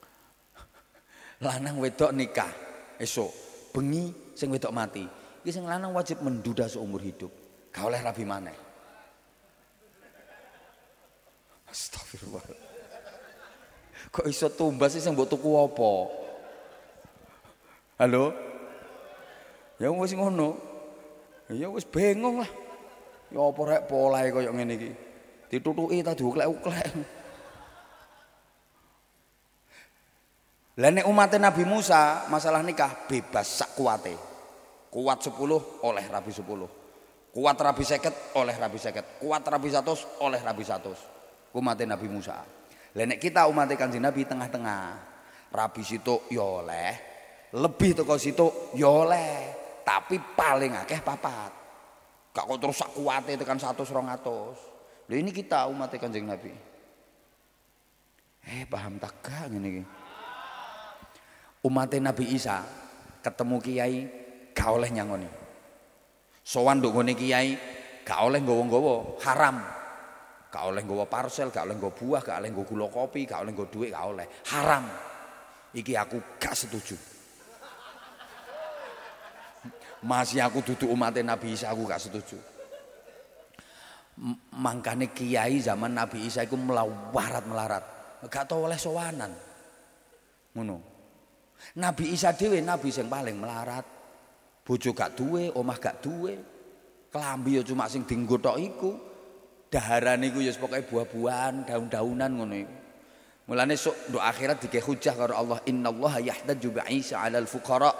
Lanang wedok nikah esok bengi sing wedok mati. Iki sing lanang wajib menduda seumur hidup. Gak oleh rabi maneh. Astagfirullah. Kok iso tumbas sih sing mbok tuku apa? Halo? Ya wis ngono. Ya wis bengong lah. Ya apa rek polahe koyo ngene iki. Ditutuki ta diuklek-uklek. Lah umat Nabi Musa masalah nikah bebas sak kuate. Kuat sepuluh oleh rabi sepuluh Kuat rabi seket oleh rabi seket Kuat rabi satu oleh rabi satu Umat Nabi Musa. Lah kita umat kanji Nabi tengah-tengah. Rabi situ yo ya lebih teko situ yo ya tapi paling akeh papat. Gak kok terus sak kuate tekan serong 200. Lho ini kita umat kanji Nabi. Eh paham tak gak ini umat Nabi Isa ketemu kiai gak oleh nyangoni. Sowan nduk ngene kiai gak oleh gowong-gowo, haram. Gak oleh gowo parcel, gak oleh gowo buah, gak oleh gowo gula kopi, gak oleh gowo duit, gak oleh. Haram. Iki aku gak setuju. Masih aku duduk umat Nabi Isa aku gak setuju. Mangkane kiai zaman Nabi Isa itu melawarat-melarat. Gak tau oleh sowanan. Ngono. Nabi Isa dhewe nabi sing paling melarat. Bojo gak duwe, omah gak duwe. Kelambi ya cuma sing dinggotok iku. Daharan iku ya pokoke buah-buahan, daun-daunan ngono iku. Mulane sok do akhirat dike hujah karo Allah innallaha yahtaju bi Isa 'alal fuqara.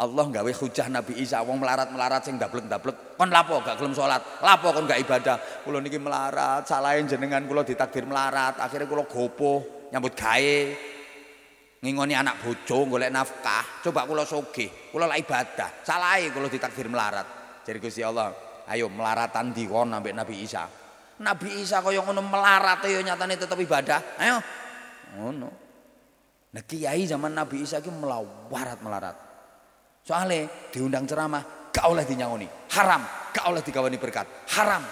Allah nggawe hujah Nabi Isa wong melarat-melarat sing dablek-dablek. Kon lapo gak gelem salat? Lapo kon gak ibadah? Kula niki melarat, salahin jenengan kula ditakdir melarat, akhirnya kula gopoh, nyambut gawe ngingoni anak bojo golek nafkah coba kula soge kula lak ibadah salahe kula ditakdir melarat jadi Gusti Allah ayo melaratan dikon sampai Nabi Isa Nabi Isa yang ngono melarat ya nyatane tetep ibadah ayo ngono nah kiai zaman Nabi Isa ki melawarat melarat soalnya diundang ceramah gak oleh dinyangoni haram gak oleh dikawani berkat haram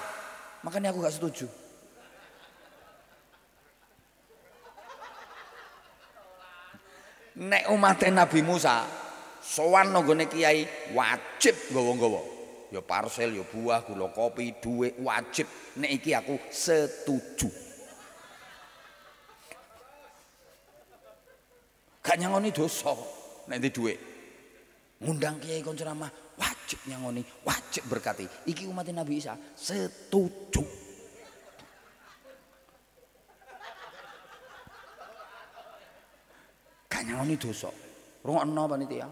makanya aku gak setuju nek umate Nabi Musa sowan nggone kiai wajib gowo-gowo. Ya parsel, ya buah, gula kopi, dhuwit wajib. Nek iki aku setuju. Gak nyangoni dosa nek ndi dhuwit. Ngundang kiai kon ceramah wajib nyangoni, wajib berkati. Iki umat Nabi Isa setuju. gak nyawani dosa. Rungokno panitia. Ya?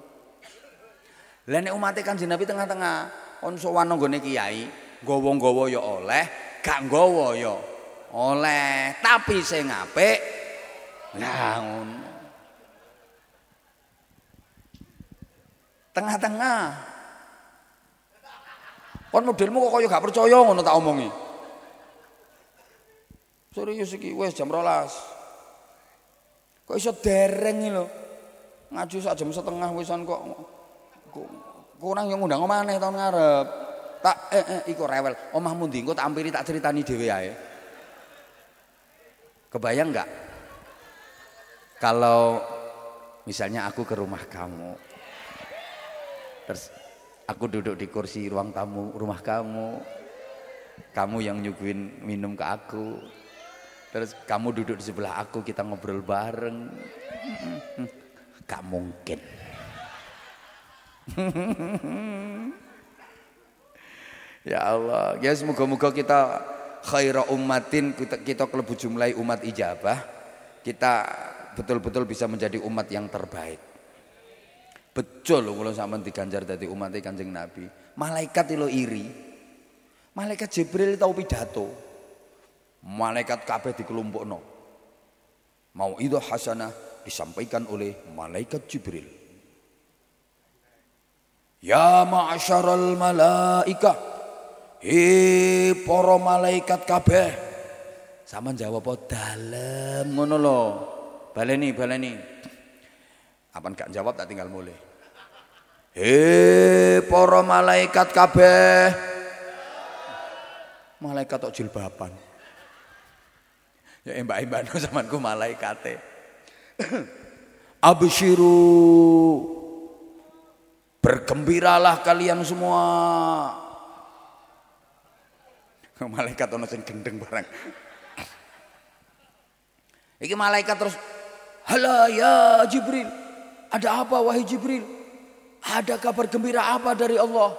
Lah nek umat Kanjeng Nabi tengah-tengah, kon sowan nggone kiai, nggawa gowo ya oleh, gak gowo ya oleh, tapi sing apik lah Tengah-tengah. Kon modelmu kok kaya gak percaya ngono tak omongi. Serius iki wis jam 12. Kok iso dereng iki lho. Ngaji sak jam setengah wisan kok kurang yang ngundang omaneh tahun ngarep. Tak eh, eh iku rewel. Omahmu ndi engko tak ampiri tak ceritani dhewe ae. Kebayang enggak? Kalau misalnya aku ke rumah kamu. Terus aku duduk di kursi ruang tamu rumah kamu. Kamu yang nyuguhin minum ke aku. Terus kamu duduk di sebelah aku, kita ngobrol bareng. Gak mungkin. ya Allah, ya semoga-moga kita khaira umatin, kita, kita kelebu jumlahi umat ijabah. Kita betul-betul bisa menjadi umat yang terbaik. Betul kalau sampean diganjar dari umatnya e Kanjeng Nabi. Malaikat itu e iri. Malaikat Jibril tahu pidato malaikat kabeh dikelompokno. Mau itu hasanah disampaikan oleh malaikat Jibril. Ya ma'asyaral malaika. Hi para malaikat kabeh. Sama jawab apa dalem ngono lho. Baleni baleni. Apa gak jawab tak tinggal mulai. Hei para malaikat kabeh. Malaikat tok jilbaban. Ya mbak-mbak eh, no zamanku malaikate. Eh. abshiru bergembiralah kalian semua. Malaikat ono sing gendeng barang. Iki malaikat terus, "Hala ya Jibril, ada apa wahai Jibril? Ada kabar gembira apa dari Allah?"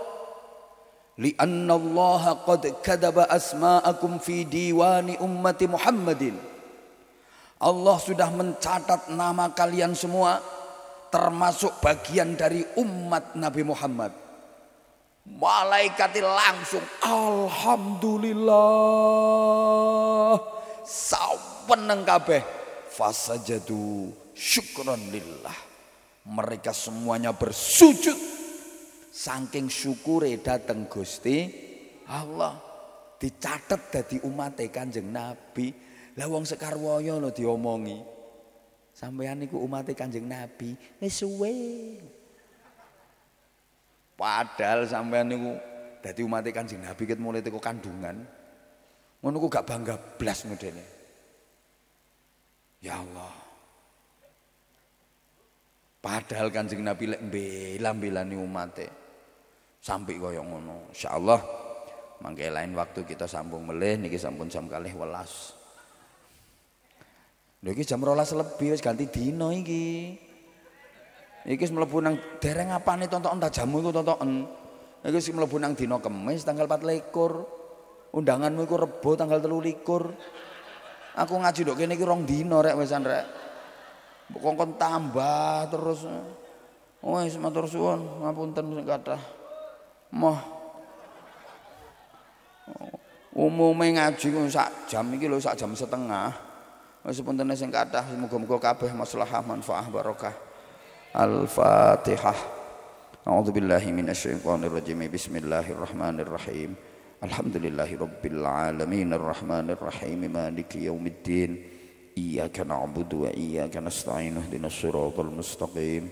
لأن الله قد كذب أسماءكم في ديوان أمة محمد Allah sudah mencatat nama kalian semua termasuk bagian dari umat Nabi Muhammad. Malaikat langsung alhamdulillah saweneng kabeh fasajadu syukron lillah. Mereka semuanya bersujud Saking syukure dateng Gusti Allah dicatet dadi umate Kanjeng Nabi. Lah wong sekarwaya lho diomongi. Sampeyan niku jeng Kanjeng Nabi wis suwe. Padahal sampeyan niku dadi umate Kanjeng Nabi ket mulai teko kandungan. Ngono gak bangga blas modene. Ya Allah. Padahal Kanjeng Nabi lek mbela-mbelani umate sampai koyo ngono insyaallah mangke lain waktu kita sambung melih niki sampun jam kalih welas lho iki jam rolas lebih wis ganti dino iki iki wis mlebu nang dereng apane tontokan tajamu iku tonton. iki wis mlebu nang dina kemis tanggal 24 undanganmu iku rebo tanggal 23 aku ngaji ndok kene iki rong dina rek wisan rek kongkon tambah terus wis matur suwun ngapunten sing kathah Moh. Umume ngaji ku sak jam iki lho sak jam setengah. Wis puntene sing kathah semoga-moga kabeh maslahah manfaah barokah. Al-Fatihah. A'udzu billahi minasyaitonir rajim. Bismillahirrahmanirrahim. Alhamdulillahi rabbil alamin arrahmanir rahim maliki yaumiddin. Iyyaka na'budu wa iyyaka nasta'in ihdinash siratal mustaqim.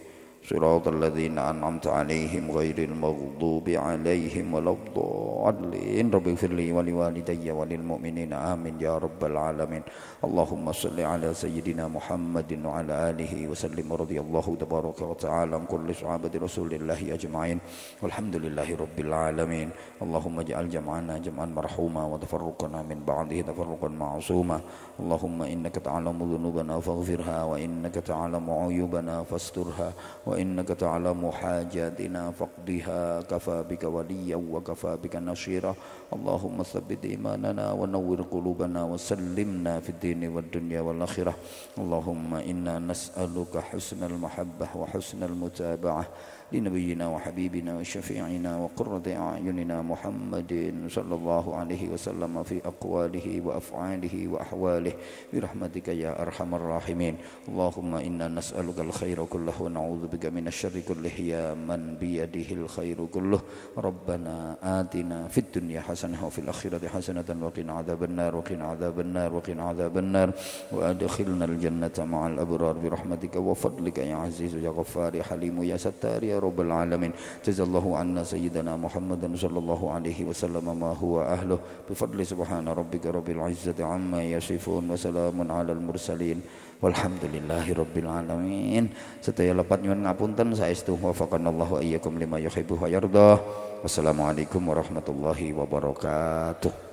صراط الذين أنعمت عليهم غير المغضوب عليهم ولا الضالين رب اغفر لي ولوالدي وللمؤمنين آمين يا رب العالمين اللهم صل على سيدنا محمد وعلى آله وسلم رضي الله تبارك وتعالى عن كل صحابة رسول الله أجمعين والحمد لله رب العالمين اللهم اجعل جمعنا جمعا مرحوما وتفرقنا من بعده تفرقا معصوما اللهم إنك تعلم ذنوبنا فاغفرها وإنك تعلم عيوبنا فاسترها وإنك تعلم حاجاتنا فقدها كفى بك وليا وكفى بك نصيرا اللهم ثبت إيماننا ونور قلوبنا وسلمنا في الدين والدنيا والآخرة اللهم إنا نسألك حسن المحبة وحسن المتابعة لنبينا وحبيبنا وشفيعنا وقرة أعيننا محمد صلى الله عليه وسلم في أقواله وأفعاله وأحواله برحمتك يا أرحم الراحمين اللهم إنا نسألك الخير كله ونعوذ بك من الشر كله يا من بيده الخير كله ربنا آتنا في الدنيا حسنة وفي الآخرة حسنة وقنا عذاب النار وقنا عذاب النار وقنا عذاب النار وأدخلنا الجنة مع الأبرار برحمتك وفضلك يا عزيز يا غفار يا حليم يا ستار يا ya rabbal alamin jazallahu anna sayyidana muhammadan sallallahu alaihi wasallam ma huwa ahlu bifadli subhana rabbika rabbil izzati amma yasifun wa salamun alal mursalin walhamdulillahi rabbil alamin sedaya lepat nyuwun ngapunten saestu wafaqanallahu wa lima yuhibbu wa yardah wassalamualaikum warahmatullahi wabarakatuh